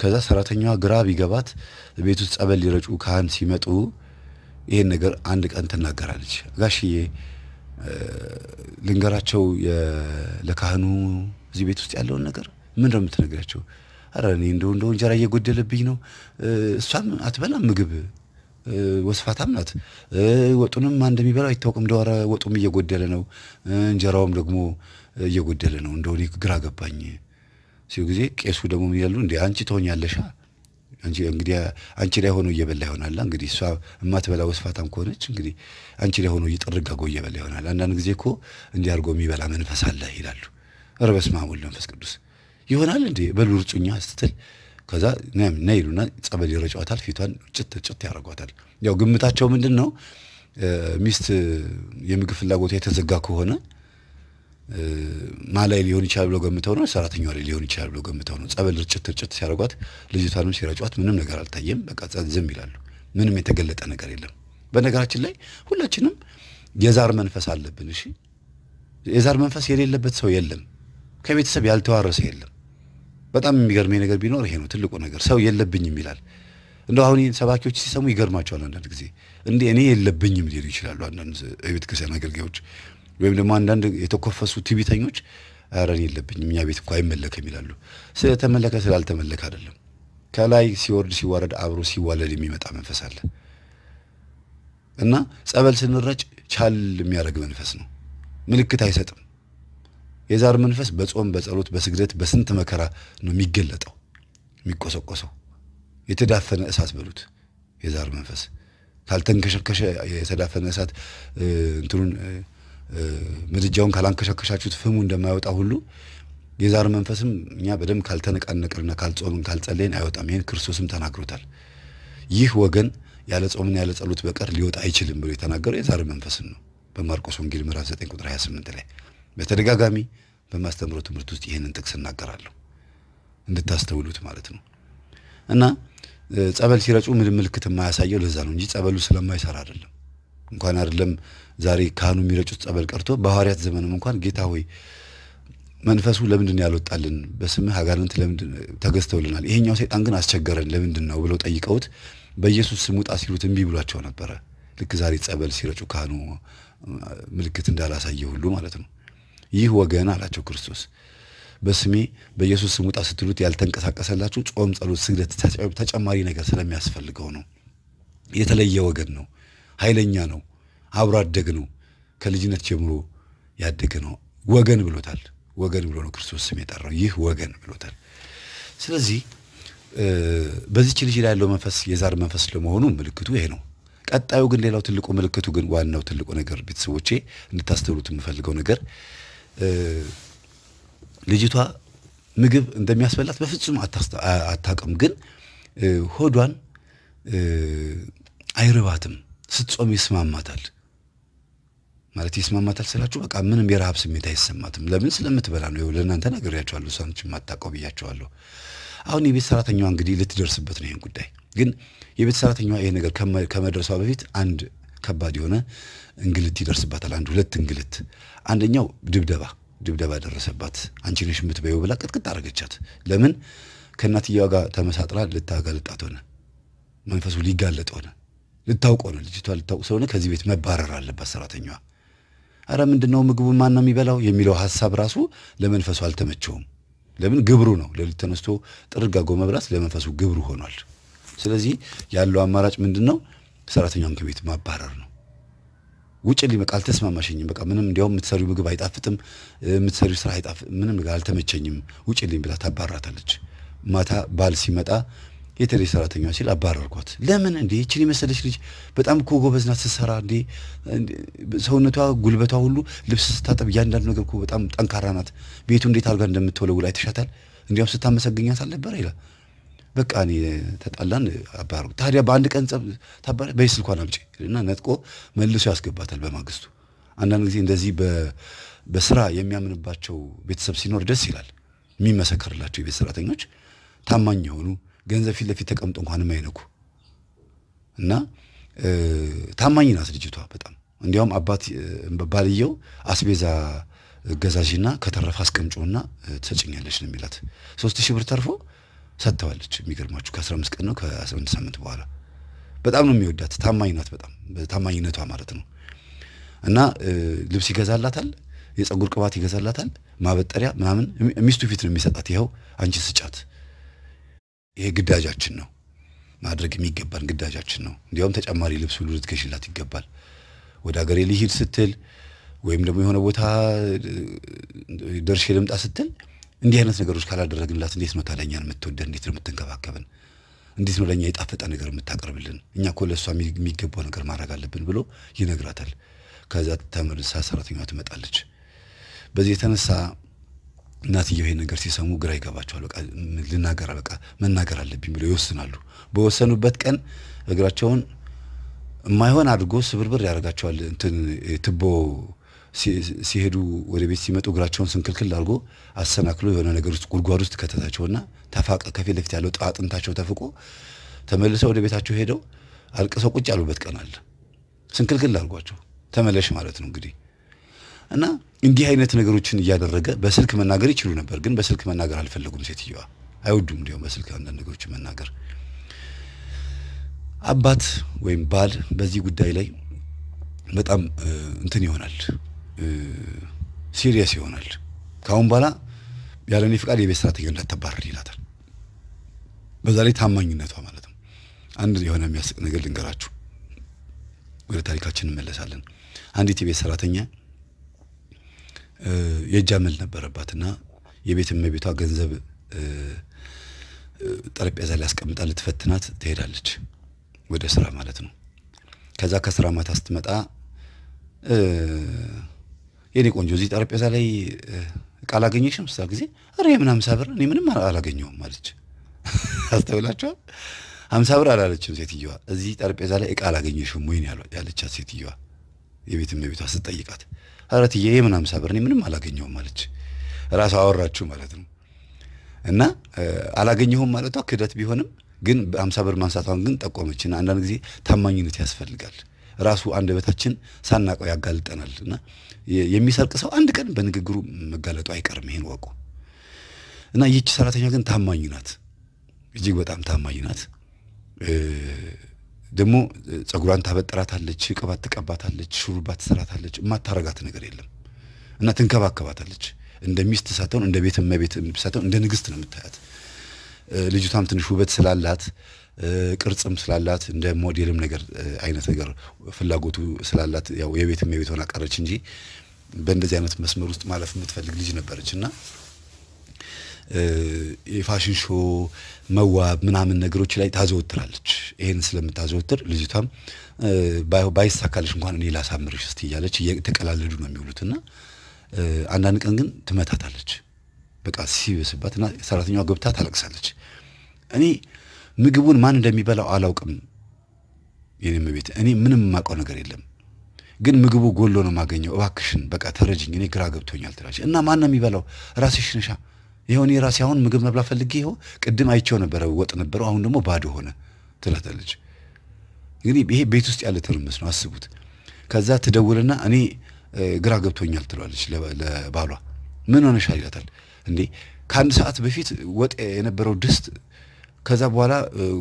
ከዛ ሰራተኛዋ ግራ ቢገባት ቤት ውስጥ ጸበል ሊረጩ ካህን ሲመጡ ይሄን ነገር አንድ ቀን ትናገራለች። ጋሽዬ ልንገራቸው ለካህኑ እዚህ ቤት ውስጥ ያለውን ነገር ምን ነው የምትነግራቸው? አረ እኔ እንደው እንደው እንጀራ እየጎደለብኝ ነው። እሷም አትበላም ምግብ ወስፋታም ናት። ወጡንም አንድ የሚበላው አይታወቅም። ደዋረ ወጡም እየጎደለ ነው፣ እንጀራውም ደግሞ እየጎደለ ነው እንደሆነ ግራ ገባኝ ሲሉ ጊዜ ቄሱ ደግሞ ምን ያሉ እንዴ አንቺ ትሆኛለሻ አንቺ እንግዲህ አንቺ ላይ ሆኖ እየበላ ይሆናል እንግዲህ እሷ የማትበላ ወስፋታም ከሆነች እንግዲህ አንቺ ላይ ሆኖ እየጠርግ አድርጎ እየበላ ይሆናል አንዳንድ ጊዜ እኮ እንዲህ አድርጎ የሚበላ መንፈስ አለ ይላሉ ኧረ በስመ አብ ወወልድ ወመንፈስ ቅዱስ ይሆናል እንዴ በሉ ርጩኛ ስትል ከዛ ና ይሉና ጸበል ይረጫዋታል ፊቷን ጭት ጭት ያደርጓታል ያው ግምታቸው ምንድን ነው ሚስት የምግብ ፍላጎቷ የተዘጋ ከሆነ ማላይ ሊሆን ይችላል ብለው ገምተው ነው፣ ሰራተኛዋ ላይ ሊሆን ይችላል ብለው ገምተው ነው። ጸበል ርጭት ርጭት ሲያደርጓት ልጅቷንም ሲረጫት ምንም ነገር አልታየም። በቃ ዝም ይላሉ። ምንም የተገለጠ ነገር የለም። በነገራችን ላይ ሁላችንም የዛር መንፈስ አለብን። እሺ፣ የዛር መንፈስ የሌለበት ሰው የለም። ከቤተሰብ ያልተዋረሰ የለም። በጣም የሚገርመኝ ነገር ቢኖር ይሄ ነው። ትልቁ ነገር ሰው የለብኝም ይላል። እንደው አሁን ይህን ሰባኪዎች ሲሰሙ ይገርማቸዋል። አንዳንድ ጊዜ እንዴ እኔ የለብኝም ሊሉ ይችላሉ አንዳንድ የቤተክርስቲያን አገልጋዮች ወይም ደግሞ አንዳንድ የተኮፈሱ ትቢተኞች አረን የለብኝም እኛ ቤት እኮ አይመለክም ይላሉ። ስለተመለከ ስላልተመለከ አይደለም። ከላይ ሲወርድ ሲዋረድ አብሮ ሲዋለድ የሚመጣ መንፈስ አለ እና ጸበል ስንረጭ ቻል የሚያደርግ መንፈስ ነው። ምልክት አይሰጥም። የዛር መንፈስ በጾም በጸሎት በስግደት በስንት መከራ ነው የሚገለጠው የሚቆሰቆሰው። የተዳፈነ እሳት በሉት የዛር መንፈስ ካልተንከሸከሸ የተዳፈነ እሳት እንትኑን ምድጃውን ካላንከሻከሻችሁት ፍሙ እንደማይወጣ ሁሉ የዛር መንፈስም እኛ በደንብ ካልተነቃነቅርና ካልጾምን ካልጸለይን አይወጣም። ይህን ክርስቶስም ተናግሮታል። ይህ ወገን ያለ ጾምን ያለ ጸሎት በቀር ሊወጣ አይችልም ብሎ የተናገረው የዛር መንፈስን ነው በማርቆስ ወንጌል ምዕራፍ 9 ቁጥር 28 ላይ በተደጋጋሚ በማስተምሮ ትምህርት ውስጥ ይህንን ጥቅስ እናገራለሁ እንድታስተውሉት ማለት ነው እና ጸበል ሲረጩ ምንም ምልክት የማያሳየው ለዛ ነው እንጂ ጸበሉ ስለማይሰራ አይደለም። እንኳን አይደለም ዛሬ ካህኑ የሚረጩት ጸበል ቀርቶ በሐዋርያት ዘመንም እንኳን ጌታ ሆይ መንፈሱ ለምንድን ያልወጣልን? በስምህ አጋንንት ለምንድን ተገዝተውልናል? ይሄኛው ሰይጣን ግን አስቸገረን ለምንድን ነው ብለው ጠይቀውት በኢየሱስ ስም ውጣ ሲሉት እምቢ ብሏቸው ነበረ። ልክ ዛሬ ጸበል ሲረጩ ካህኑ ምልክት እንዳላሳየ ሁሉ ማለት ነው። ይህ ወገን አላቸው ክርስቶስ በስሜ በኢየሱስ ስም ውጣ ስትሉት ያልተንቀሳቀሰላችሁ ጾም፣ ጸሎት፣ ስግደት ተጨማሪ ነገር ስለሚያስፈልገው ነው። የተለየ ወገን ነው። ኃይለኛ ነው፣ አብሮ አደግ ነው፣ ከልጅነት ጀምሮ ያደገ ነው። ወገን ብሎታል። ወገን ብሎ ነው ክርስቶስ ስም የጠራው። ይህ ወገን ብሎታል። ስለዚህ በዚች ልጅ ላይ ያለው መንፈስ የዛር መንፈስ ለመሆኑ ምልክቱ ይሄ ነው። ቀጣዩ ግን ሌላው ትልቁ ምልክቱ ግን ዋናው ትልቁ ነገር ቤተሰቦቼ እንድታስተውሉት የምፈልገው ነገር ልጅቷ ምግብ እንደሚያስበላት በፍጹም አታቅም፣ ግን ሆዷን አይርባትም። ስትጾም ይስማማታል። ማለት ይስማማታል ስላችሁ በቃ ምንም የረሃብ ስሜት አይሰማትም። ለምን ስለምትበላ ነው። ይኸው ለእናንተ ነግሬያችኋለሁ፣ እሷነች የማታውቀው ብያቸዋለሁ። አሁን የቤት ሰራተኛዋ እንግዲህ ልትደርስበት ነው ይህን ጉዳይ። ግን የቤት ሰራተኛዋ ይሄ ነገር ከመድረሷ በፊት አንድ ከባድ የሆነ እንግልት ይደርስባታል። አንድ ሁለት እንግልት፣ አንደኛው ድብደባ ድብደባ ደረሰባት። አንቺ ነሽ የምትበይው ብላ ቅጥቅጥ አረገቻት። ለምን ከእናትየዋ ጋር ተመሳጥራ ልታጋልጣት ሆነ፣ መንፈሱ ሊጋለጥ ሆነ። ልታውቀው ነው ልጅቷ ልታውቅ ስለሆነ ከዚህ ቤት መባረር አለባት ሰራተኛዋ። አረ ምንድነው ምግቡ ማን ነው የሚበላው የሚለው ሀሳብ ራሱ ለመንፈሱ አልተመቸውም። ለምን ግብሩ ነው። ሌሊት ተነስቶ ጥርጋጎ መብላት ለመንፈሱ ግብሩ ሆኗል። ስለዚህ ያለው አማራጭ ምንድን ነው? ሰራተኛውን ከቤት ማባረር ነው። ውጭልኝ፣ በቃ አልተስማማሸኝም፣ በቃ ምንም እንዲያውም የምትሰሪው ምግብ አይጣፍጥም፣ የምትሰሪው ስራ አይጣፍጥም ምንም አልተመቸኝም፣ አልተመቸኝም፣ ውጭልኝ ብላ ታባራታለች። ማታ ባል ሲመጣ የቴሌ ሰራተኛ ሲል አባረርኳት። ለምን እንዴ ይችን የመሰለች ልጅ በጣም እኮ ጎበዝ ናት ስትሰራ፣ እንዴ ሰውነቷ፣ ጉልበቷ ሁሉ ልብስ ስታጠብ እያንዳንዱ ነገር እኮ በጣም ጠንካራ ናት። ቤቱ እንዴት አልጋ እንደምትወለውል አይተሻታል? እንዲያውም ስታመሰግኛት አልነበረ ይላል። በቃ እኔ ተጣላን፣ አባሩ። ታዲያ በአንድ ቀን ጸብ ታባረ በይ ስልኳን አምጪ እና ነጥቆ መልሶ ያስገባታል። በማግስቱ አንዳንድ ጊዜ እንደዚህ በስራ የሚያምንባቸው ቤተሰብ ሲኖር ደስ ይላል። የሚመሰከርላቸው የቤት ሰራተኞች ታማኝ የሆኑ ገንዘብ ፊት ለፊት ተቀምጦ እንኳን የማይነኩ እና ታማኝ ናት ልጅቷ በጣም እንዲያውም አባት ባልየው አስቤዛ ገዛዥና ከተረፈ አስቀምጮና ትሰጭኛለች ነው የሚላት። ሶስት ሺህ ብር ተርፎ ሰጥተዋለች። የሚገርማችሁ ከአስራ አምስት ቀን ነው ከአስራ አንድ ሳምንት በኋላ በጣም ነው የሚወዳት። ታማኝ ናት፣ በጣም ታማኝነቷ ማለት ነው። እና ልብስ ይገዛላታል፣ የፀጉር ቅባት ይገዛላታል፣ ማበጠሪያ ምናምን ሚስቱ ፊት ነው የሚሰጣት። ይኸው አንቺ ስጫት ይሄ ግዳጃችን ነው። ማድረግ የሚገባን ግዳጃችን ነው። እንዲያውም ተጨማሪ ልብስ ሁሉ ልትገዥላት ይገባል። ወደ ሀገሬ ልሂድ ስትል ወይም ደግሞ የሆነ ቦታ ደርሼ ልምጣ ስትል እንዲህ አይነት ነገሮች ካላደረግንላት እንዴት ነው ታዲያ እኛን የምትወደን? እንዴት ነው የምትንከባከብን? እንዴት ነው ለእኛ የጣፈጠ ነገር የምታቀርብልን? እኛ እኮ ለእሷ የሚገባው ነገር ማድረግ አለብን ብሎ ይነግራታል። ከዛ ተመልሳ ሰራተኛዋ ትመጣለች። በዚህ የተነሳ እናትየው ይሄን ነገር ሲሰሙ ግራ ይገባቸዋል። በቃ ልናገር በቃ መናገር አለብኝ ብለው ይወስናሉ። በወሰኑበት ቀን እግራቸውን የማይሆን አድርጎ ስብርብር ያደርጋቸዋል። እንትን ትቦ ሲሄዱ ወደ ቤት ሲመጡ እግራቸውን ስንክልክል አድርጎ አሰናክሎ የሆነ ነገር ውስጥ ጉድጓድ ውስጥ ከተታቸውና ተፋቀ ከፊት ለፊት ያለው አጥንታቸው ተፍቆ ተመልሰው ወደ ቤታቸው ሄደው አልቅሰው ቁጭ ያሉበት ቀን አለ። ስንክልክል አድርጓቸው ተመለሽ ማለት ነው እንግዲህ እና እንዲህ አይነት ነገሮችን እያደረገ በስልክ መናገር ይችሉ ነበር፣ ግን በስልክ መናገር አልፈለጉም። ሴትዮዋ አይወዱም፣ እንዲሁም በስልክ አንዳንድ ነገሮች መናገር። አባት ወይም ባል በዚህ ጉዳይ ላይ በጣም እንትን ይሆናል፣ ሲሪየስ ይሆናል። ከአሁን በኋላ ያለኔ ፍቃድ የቤት ሰራተኛ እንዳታባረር ይላታል። በዛ ላይ ታማኝነቷ ማለት ነው። አንድ የሆነ የሚያስቅ ነገር ልንገራችሁ፣ ወደ ታሪካችን እንመለሳለን። አንዲት የቤት ሰራተኛ የእጅ አመል ነበረባት እና የቤት እመቤቷ ገንዘብ ጠረጴዛ ላይ አስቀምጣ ልትፈትናት ትሄዳለች ወደ ስራ ማለት ነው። ከዛ ከስራ ማታ ስትመጣ የኔ ቆንጆ እዚህ ጠረጴዛ ላይ እቃ አላገኘሽም ስታ ጊዜ ኧረ የምን ሀምሳ ብር እኔ ምንም አላገኘውም አለች። አስተውላቸዋል። ሀምሳ ብር አላለችም ሴትየዋ። እዚህ ጠረጴዛ ላይ እቃ አላገኘሽም ወይን ያለቻት ሴትየዋ የቤት እመቤቷ ስትጠይቃት ኧረ ትዬ ምን ሀምሳ ብር እኔ ምንም አላገኘሁም አለች። ራሱ አወራችሁ ማለት ነው። እና አላገኘሁም ማለቷ ክደት ቢሆንም ግን አምሳ ብር ማንሳቷን ግን ጠቆመች። እና አንዳንድ ጊዜ ታማኝነት ያስፈልጋል። ራሱ አንደበታችን ሳናቀው ያጋልጠናል። እና የሚሰርቅ ሰው አንድ ቀን በንግግሩ መጋለጡ አይቀርም። ይሄን ወቁ። እና ይህች ሰራተኛ ግን ታማኝ ናት፣ እጅግ በጣም ታማኝ ናት። ደግሞ ጸጉሯን ታበጥራታለች፣ ቅባት ትቀባታለች፣ ሹሩባ ትሰራታለች። የማታረጋት ነገር የለም እና ትንከባከባታለች። እንደ ሚስት ሳትሆን እንደ ቤት እመቤት ሳትሆን እንደ ንግስት ነው የምታያት። ልጅቷም ትንሽ ውበት ስላላት ቅርጽም ስላላት እንደ ሞዴልም ነገር አይነት ነገር ፍላጎቱ ስላላት ያው የቤት እመቤት ሆና ቀረች እንጂ በእንደዚህ አይነት መስመር ውስጥ ማለፍ የምትፈልግ ልጅ ነበረች እና የፋሽን ሾ መዋብ ምናምን ነገሮች ላይ ታዘወትራለች። ይሄን ስለምታዘወትር ልጅቷም ባይሳካልሽ እንኳን እኔ ላሳምርሽ እስቲ እያለች እየተቀላለዱ ነው የሚውሉት እና አንዳንድ ቀን ግን ትመታታለች። በቃ ሲበስባት እና ሰራተኛዋ ገብታ ታለቅሳለች። እኔ ምግቡን ማን እንደሚበላው አላውቅም። የኔም ቤት እኔ ምንም የማውቀው ነገር የለም፣ ግን ምግቡ ጎሎ ነው የማገኘው። እባክሽን በቃ ተረጅኝ፣ እኔ ግራ ገብቶኛል ትላለች እና ማን ነው የሚበላው? ራስሽ ነሻ ይኸውን የራሴ አሁን ምግብ መብላ ፈልጌ ይኸው ቅድም አይቼው ነበረ ወጥ ነበረው፣ አሁን ደግሞ ባዶ ሆነ ትላታለች። እንግዲህ ይሄ ቤት ውስጥ ያለ ትርምስ ነው፣ አስቡት። ከዛ ትደውልና እኔ ግራ ገብቶኛል ትሏለች ለባሏ። ምን ሆነሻል ይላታል። እንዴ ከአንድ ሰዓት በፊት ወጥ የነበረው ድስት ከዛ በኋላ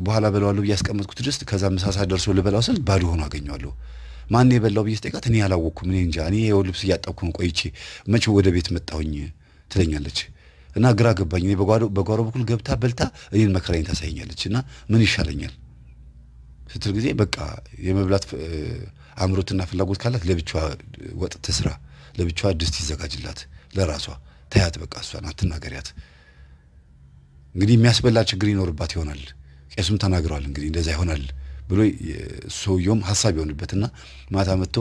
በኋላ በለዋለሁ ብዬ ያስቀመጥኩት ድስት ከዛ ምሳ ደርሶ ልበላው ስል ባዶ ሆኖ አገኘዋለሁ። ማን የበላው ብዬ ስጠይቃት እኔ ያላወቅኩም፣ እኔ እንጃ፣ እኔ ይኸው ልብስ እያጠብኩ ቆይቼ መቼ ወደ ቤት መጣሁኝ ትለኛለች። እና ግራ ገባኝ። እኔ በጓሮ በኩል ገብታ በልታ እኔን መከራኝ ታሳየኛለች እና ምን ይሻለኛል ስትል ጊዜ በቃ የመብላት አእምሮትና ፍላጎት ካላት ለብቻዋ ወጥ ትስራ፣ ለብቻዋ ድስት ይዘጋጅላት ለራሷ ተያት፣ በቃ እሷን አትናገሪያት። እንግዲህ የሚያስበላ ችግር ይኖርባት ይሆናል። ቄሱም ተናግረዋል እንግዲህ እንደዛ ይሆናል ብሎ ሰውየውም ሀሳብ ይሆንበትና ማታ መጥቶ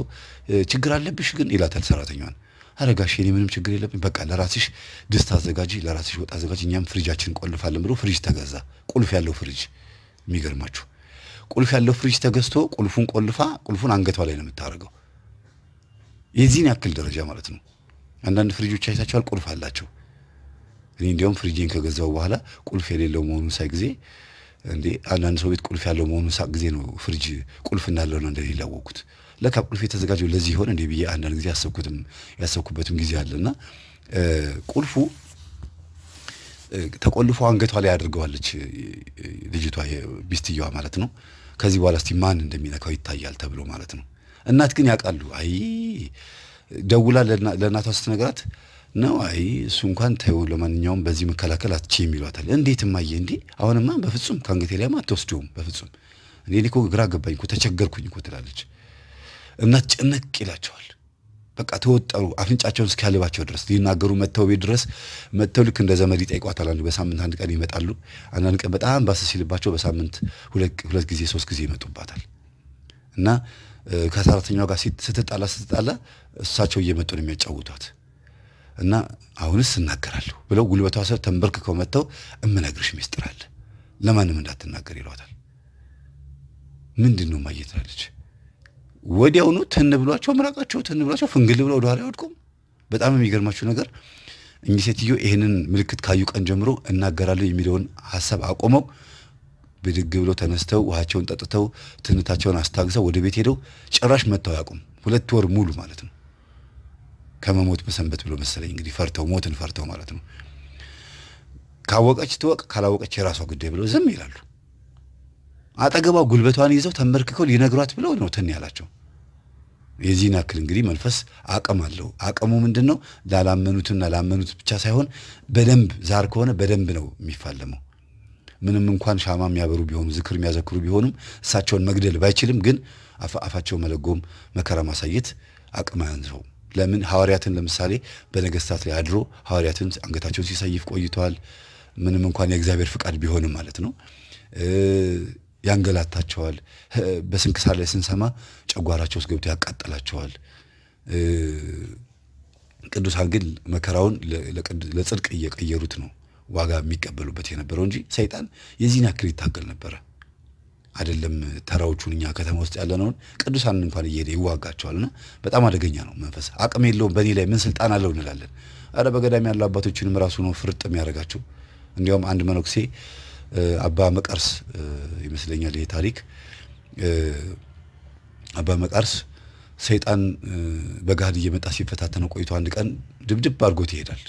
ችግር አለብሽ ግን ይላታል ሰራተኛዋን። አረጋሽ ጋሼ እኔ ምንም ችግር የለብኝ፣ በቃ ለራስሽ ድስት አዘጋጂ፣ ለራስሽ ወጥ አዘጋጂ፣ እኛም ፍሪጃችን ቆልፋለን ብሎ ፍሪጅ ተገዛ። ቁልፍ ያለው ፍሪጅ። የሚገርማችሁ ቁልፍ ያለው ፍሪጅ ተገዝቶ ቁልፉን ቆልፋ ቁልፉን አንገቷ ላይ ነው የምታደርገው። የዚህን ያክል ደረጃ ማለት ነው። አንዳንድ ፍሪጆች አይታችኋል፣ ቁልፍ አላቸው። እኔ እንዲያውም ፍሪጄን ከገዛው በኋላ ቁልፍ የሌለው መሆኑን ሳይ ጊዜ እንዴ አንዳንድ ሰው ቤት ቁልፍ ያለው መሆኑን ሳቅ ጊዜ ነው ፍሪጅ ቁልፍ እንዳለውና እንደሌለ ያወቅኩት። ለካ ቁልፍ የተዘጋጀው ለዚህ ሆነ እንዴ ብዬ አንዳንድ ጊዜ ያሰብኩትም ያሰብኩበትም ጊዜ አለና ቁልፉ ተቆልፎ አንገቷ ላይ አድርገዋለች ልጅቷ ሚስትየዋ ማለት ነው። ከዚህ በኋላ እስቲ ማን እንደሚነካው ይታያል ተብሎ ማለት ነው። እናት ግን ያውቃሉ። አይ ደውላ ለእናቷ ስትነግራት ነው አይ እሱ እንኳን ተይው፣ ለማንኛውም በዚህ መከላከል አትችይም የሚሏታል። እንዴት ማየ እንዴ? አሁንማ በፍጹም ከአንገቴ ላይማ አትወስደውም በፍጹም። እኔ እኮ ግራ ገባኝ እኮ ተቸገርኩኝ እኮ ትላለች። እምነት ጭንቅ ይላቸዋል። በቃ ተወጠሩ፣ አፍንጫቸውን እስኪያልባቸው ድረስ ሊናገሩ መጥተው ቤት ድረስ መጥተው ልክ እንደ ዘመድ ይጠይቋታል። አንዱ በሳምንት አንድ ቀን ይመጣሉ። አንዳንድ ቀን በጣም ባስ ሲልባቸው በሳምንት ሁለት ጊዜ ሶስት ጊዜ ይመጡባታል እና ከሰራተኛው ጋር ስትጣላ ስትጣላ እሳቸው እየመጡ ነው የሚያጫውቷት እና አሁንስ እናገራለሁ ብለው ጉልበቷ ስር ተንበርክከው መጥተው እምነግርሽ ሚስጥር አለ ለማንም እንዳትናገር ይሏታል። ምንድን ነው ማየት ወዲያውኑ ትን ብሏቸው ምራቃቸው ትን ብሏቸው ፍንግል ብለው ወደኋላ አይወድቁም። በጣም የሚገርማችሁ ነገር እኚህ ሴትዮ ይህንን ምልክት ካዩ ቀን ጀምሮ እናገራለሁ የሚለውን ሀሳብ አቆመው ብድግ ብሎ ተነስተው ውሃቸውን ጠጥተው ትንታቸውን አስታግሰው ወደ ቤት ሄደው ጭራሽ መጥተው አያውቁም። ሁለት ወር ሙሉ ማለት ነው። ከመሞት በሰንበት ብሎ መሰለኝ እንግዲህ ፈርተው ሞትን ፈርተው ማለት ነው። ካወቀች ትወቅ፣ ካላወቀች የራሷ ጉዳይ ብለው ዝም ይላሉ። አጠገቧ ጉልበቷን ይዘው ተንበርክከው ሊነግሯት ብለው ነው ትን ያላቸው። የዚህን ያክል እንግዲህ መልፈስ አቅም አለው። አቅሙ ምንድን ነው? ላላመኑትና ላመኑት ብቻ ሳይሆን በደንብ ዛር ከሆነ በደንብ ነው የሚፋለመው። ምንም እንኳን ሻማ የሚያበሩ ቢሆኑ ዝክር የሚያዘክሩ ቢሆኑም እሳቸውን መግደል ባይችልም ግን አፋቸው መለጎም መከራ ማሳየት አቅም አያንሰው። ለምን ሐዋርያትን ለምሳሌ በነገስታት ላይ አድሮ ሐዋርያትን አንገታቸውን ሲሰይፍ ቆይተዋል። ምንም እንኳን የእግዚአብሔር ፍቃድ ቢሆንም ማለት ነው። ያንገላታቸዋል። በስንክሳር ላይ ስንሰማ ጨጓራቸው ውስጥ ገብቶ ያቃጥላቸዋል። ቅዱሳን ግን መከራውን ለጽድቅ እየቀየሩት ነው ዋጋ የሚቀበሉበት የነበረው እንጂ ሰይጣን የዚህን ያክል ይታገል ነበረ። አይደለም ተራዎቹን እኛ ከተማ ውስጥ ያለነውን ቅዱሳን እንኳን እየሄደ ይዋጋቸዋልና በጣም አደገኛ ነው። መንፈስ አቅም የለውም፣ በእኔ ላይ ምን ስልጣን አለው እንላለን። አረ በገዳም ያሉ አባቶችንም ራሱ ነው ፍርጥ የሚያደርጋቸው። እንዲያውም አንድ መነኩሴ አባ መቀርስ ይመስለኛል ይሄ ታሪክ አባ መቃርስ ሰይጣን በገሃድ እየመጣ ሲፈታተነው ቆይቶ አንድ ቀን ድብድብ አድርጎት ይሄዳል።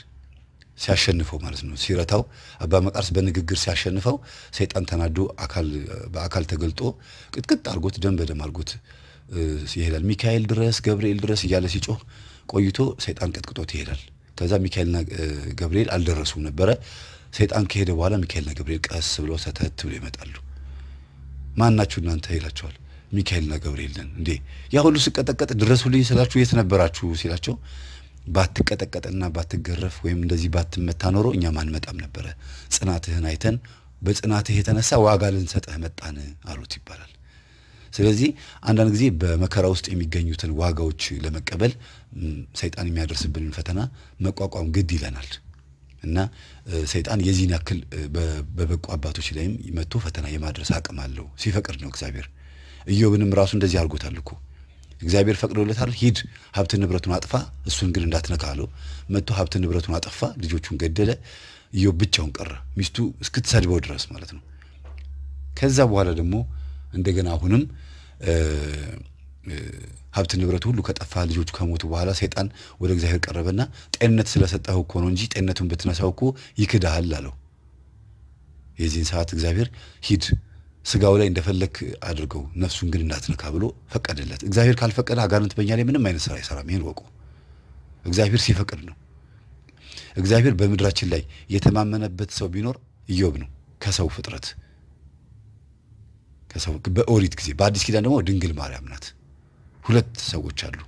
ሲያሸንፈው ማለት ነው፣ ሲረታው። አባ መቃርስ በንግግር ሲያሸንፈው ሰይጣን ተናዶ በአካል ተገልጦ ቅጥቅጥ አድርጎት ደም በደም አድርጎት ይሄዳል። ሚካኤል ድረስ ገብርኤል ድረስ እያለ ሲጮህ ቆይቶ ሰይጣን ቀጥቅጦት ይሄዳል። ከዛ ሚካኤልና ገብርኤል አልደረሱም ነበረ። ሰይጣን ከሄደ በኋላ ሚካኤልና ገብርኤል ቀስ ብለው ሰተት ብሎ ይመጣሉ። ማን ናችሁ እናንተ ይላቸዋል። ሚካኤልና ገብርኤልን ነን እንዴ? ያ ሁሉ ስቀጠቀጥ ድረሱልኝ ስላችሁ የት ነበራችሁ ሲላቸው ባትቀጠቀጥና ባትገረፍ ወይም እንደዚህ ባትመታ ኖሮ እኛ ማንመጣም ነበረ። ጽናትህን አይተን በጽናትህ የተነሳ ዋጋ ልንሰጥህ መጣን አሉት ይባላል። ስለዚህ አንዳንድ ጊዜ በመከራ ውስጥ የሚገኙትን ዋጋዎች ለመቀበል ሰይጣን የሚያደርስብንን ፈተና መቋቋም ግድ ይለናል እና ሰይጣን የዚህን ያክል በበቁ አባቶች ላይም መጥቶ ፈተና የማድረስ አቅም አለው ሲፈቅድ ነው እግዚአብሔር። ኢዮብንም ራሱ እንደዚህ አድርጎታል እኮ እግዚአብሔር ፈቅዶለታል፣ ሂድ ሀብት ንብረቱን አጥፋ፣ እሱን ግን እንዳትነካ አለው። መጥቶ ሀብት ንብረቱን አጠፋ፣ ልጆቹን ገደለ። ኢዮብ ብቻውን ቀረ፣ ሚስቱ እስክትሰድበው ድረስ ማለት ነው። ከዛ በኋላ ደግሞ እንደገና አሁንም ሀብት ንብረቱ ሁሉ ከጠፋ ልጆቹ ከሞቱ በኋላ ሰይጣን ወደ እግዚአብሔር ቀረበና ጤንነት ስለሰጠኸው እኮ ነው እንጂ ጤንነቱን ብትነሳው እኮ ይክድሃል አለው። የዚህን ሰዓት እግዚአብሔር ሂድ ስጋው ላይ እንደፈለክ አድርገው ነፍሱን ግን እንዳትነካ ብሎ ፈቀደለት። እግዚአብሔር ካልፈቀደ አጋንንት በእኛ ላይ ምንም አይነት ስራ አይሰራም። ይህን ወቁ። እግዚአብሔር ሲፈቅድ ነው። እግዚአብሔር በምድራችን ላይ የተማመነበት ሰው ቢኖር ኢዮብ ነው። ከሰው ፍጥረት በኦሪት ጊዜ፣ በአዲስ ኪዳን ደግሞ ድንግል ማርያም ናት። ሁለት ሰዎች አሉ።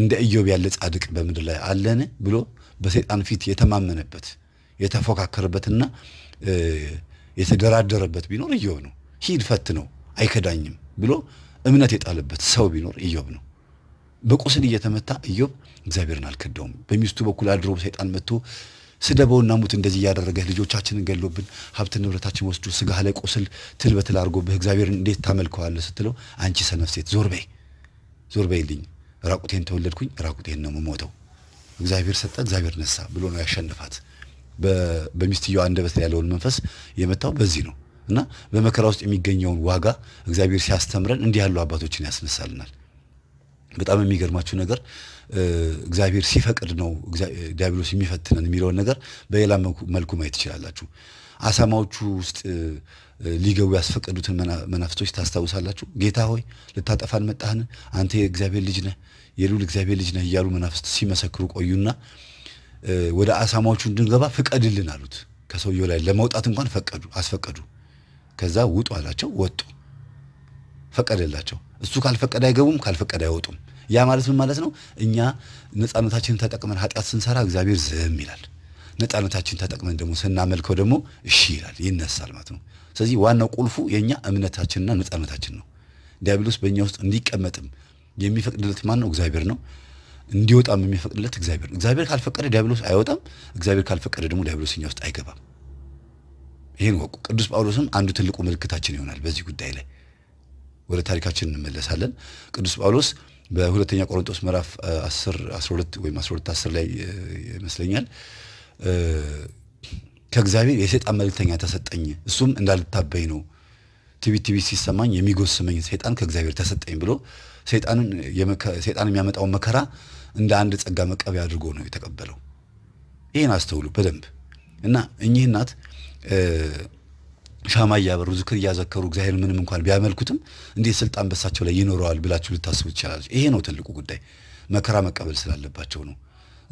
እንደ ኢዮብ ያለ ጻድቅ በምድር ላይ አለን ብሎ በሰይጣን ፊት የተማመነበት የተፎካከረበትና የተደራደረበት ቢኖር ኢዮብ ነው። ሂድ ፈት ነው አይከዳኝም ብሎ እምነት የጣለበት ሰው ቢኖር ኢዮብ ነው። በቁስል እየተመታ ኢዮብ እግዚአብሔርን አልከደውም። በሚስቱ በኩል አድሮ ሰይጣን መጥቶ ስደበውና ሙት እንደዚህ እያደረገህ ልጆቻችንን ገሎብን ሀብት ንብረታችን ወስዶ ስጋ ላይ ቁስል ትል በትል አድርጎብህ እግዚአብሔርን እንዴት ታመልከዋለህ ስትለው አንቺ ሰነፍ ሴት ዞር በይ ዞር በይልኝ፣ ራቁቴን ተወለድኩኝ፣ ራቁቴን ነው የምሞተው፣ እግዚአብሔር ሰጠ፣ እግዚአብሔር ነሳ ብሎ ነው ያሸነፋት። በሚስትየዋ አንደበት ያለውን መንፈስ የመታው በዚህ ነው። እና በመከራ ውስጥ የሚገኘውን ዋጋ እግዚአብሔር ሲያስተምረን እንዲህ ያሉ አባቶችን ያስነሳልናል። በጣም የሚገርማችሁ ነገር እግዚአብሔር ሲፈቅድ ነው ዲያብሎስ የሚፈትነን የሚለውን ነገር በሌላ መልኩ ማየት ትችላላችሁ። አሳማዎቹ ውስጥ ሊገቡ ያስፈቀዱትን መናፍስቶች ታስታውሳላችሁ። ጌታ ሆይ ልታጠፋን መጣህን? አንተ የእግዚአብሔር ልጅ ነህ፣ የልዑል እግዚአብሔር ልጅ ነህ እያሉ መናፍስት ሲመሰክሩ ቆዩና ወደ አሳማዎቹ እንድንገባ ፍቀድልን አሉት። ከሰውየው ላይ ለመውጣት እንኳን ፈቀዱ፣ አስፈቀዱ። ከዛ ውጡ አላቸው። ወጡ። ፈቀደላቸው። እሱ ካልፈቀደ አይገቡም፣ ካልፈቀደ አይወጡም። ያ ማለት ምን ማለት ነው? እኛ ነፃነታችንን ተጠቅመን ኃጢአት ስንሰራ እግዚአብሔር ዝም ይላል። ነፃነታችን ተጠቅመን ደግሞ ስናመልከው ደግሞ እሺ ይላል፣ ይነሳል ማለት ነው። ስለዚህ ዋናው ቁልፉ የእኛ እምነታችንና ነፃነታችን ነው። ዲያብሎስ በእኛ ውስጥ እንዲቀመጥም የሚፈቅድለት ማን ነው? እግዚአብሔር ነው። እንዲወጣም የሚፈቅድለት እግዚአብሔር ነው። እግዚአብሔር ካልፈቀደ ዲያብሎስ አይወጣም። እግዚአብሔር ካልፈቀደ ደግሞ ዲያብሎስ እኛ ውስጥ አይገባም። ይህን ወቁ። ቅዱስ ጳውሎስም አንዱ ትልቁ ምልክታችን ይሆናል በዚህ ጉዳይ ላይ። ወደ ታሪካችን እንመለሳለን። ቅዱስ ጳውሎስ በሁለተኛ ቆሮንቶስ ምዕራፍ 10 12 ወይም 12 10 ላይ ይመስለኛል ከእግዚአብሔር የሰይጣን መልክተኛ ተሰጠኝ፣ እሱም እንዳልታበይ ነው። ቲቪ ቲቪ ሲሰማኝ የሚጎስመኝ ሰይጣን ከእግዚአብሔር ተሰጠኝ ብሎ ሴጣን ሰይጣን የሚያመጣውን መከራ እንደ አንድ ጸጋ መቀበያ አድርጎ ነው የተቀበለው። ይህን አስተውሉ በደንብ እና እኚህ እናት ሻማ እያበሩ ዝክር እያዘከሩ እግዚአብሔር ምንም እንኳን ቢያመልኩትም እንዴት ስልጣን በሳቸው ላይ ይኖረዋል ብላችሁ ልታስቡ ትችላለች። ይሄ ነው ትልቁ ጉዳይ። መከራ መቀበል ስላለባቸው ነው።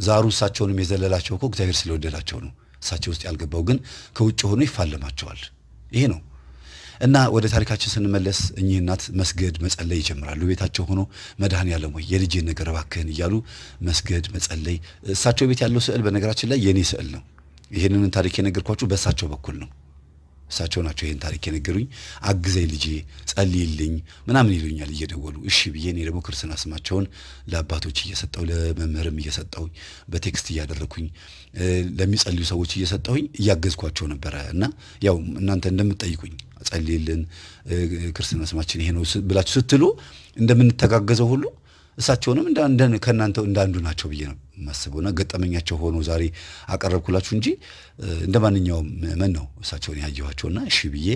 ዛሩ እሳቸውንም የዘለላቸው እኮ እግዚአብሔር ስለወደዳቸው ነው። እሳቸው ውስጥ ያልገባው ግን ከውጭ ሆኖ ይፋለማቸዋል። ይሄ ነው እና ወደ ታሪካችን ስንመለስ እኚህ እናት መስገድ መጸለይ ይጀምራሉ። ቤታቸው ሆኖ መድኃኔዓለም ሆይ የልጄን ነገር እባክህን እያሉ መስገድ መጸለይ። እሳቸው ቤት ያለው ስዕል በነገራችን ላይ የኔ ስዕል ነው። ይህንን ታሪክ የነገርኳችሁ በእሳቸው በኩል ነው። እሳቸው ናቸው ይህን ታሪክ የነገሩኝ። አግዘኝ ልጄ፣ ጸልይልኝ ምናምን ይሉኛል እየደወሉ። እሺ ብዬ እኔ ደግሞ ክርስትና ስማቸውን ለአባቶች እየሰጠው ለመምህርም እየሰጠው በቴክስት እያደረኩኝ ለሚጸልዩ ሰዎች እየሰጠውኝ እያገዝኳቸው ነበረ እና ያው እናንተ እንደምትጠይቁኝ ጸልይልን፣ ክርስትና ስማችን ይሄ ነው ብላችሁ ስትሉ እንደምንተጋገዘው ሁሉ እሳቸውንም ከእናንተ እንዳንዱ ናቸው ብዬ ነው የማስበውና ገጠመኛቸው ሆኖ ዛሬ አቀረብኩላችሁ እንጂ እንደ ማንኛውም ምዕመን ነው እሳቸውን ያየኋቸውና እሺ ብዬ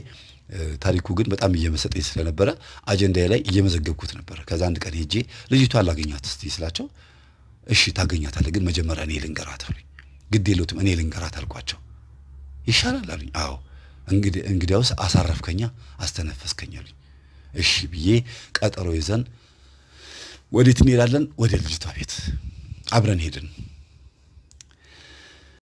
ታሪኩ ግን በጣም እየመሰጠኝ ስለነበረ አጀንዳዬ ላይ እየመዘገብኩት ነበረ። ከዛ አንድ ቀን ሄጄ ልጅቷ አላገኛት እስቲ ስላቸው እሺ ታገኛታለህ፣ ግን መጀመሪያ እኔ ልንገራት አሉኝ። ግድ የለትም እኔ ልንገራት አልኳቸው። ይሻላል አሉኝ። አዎ እንግዲያውስ አሳረፍከኛ፣ አስተነፈስከኛ አሉኝ። እሺ ብዬ ቀጠሮ ይዘን ወዴት እንሄዳለን? ወደ ልጅቷ ቤት አብረን ሄድን።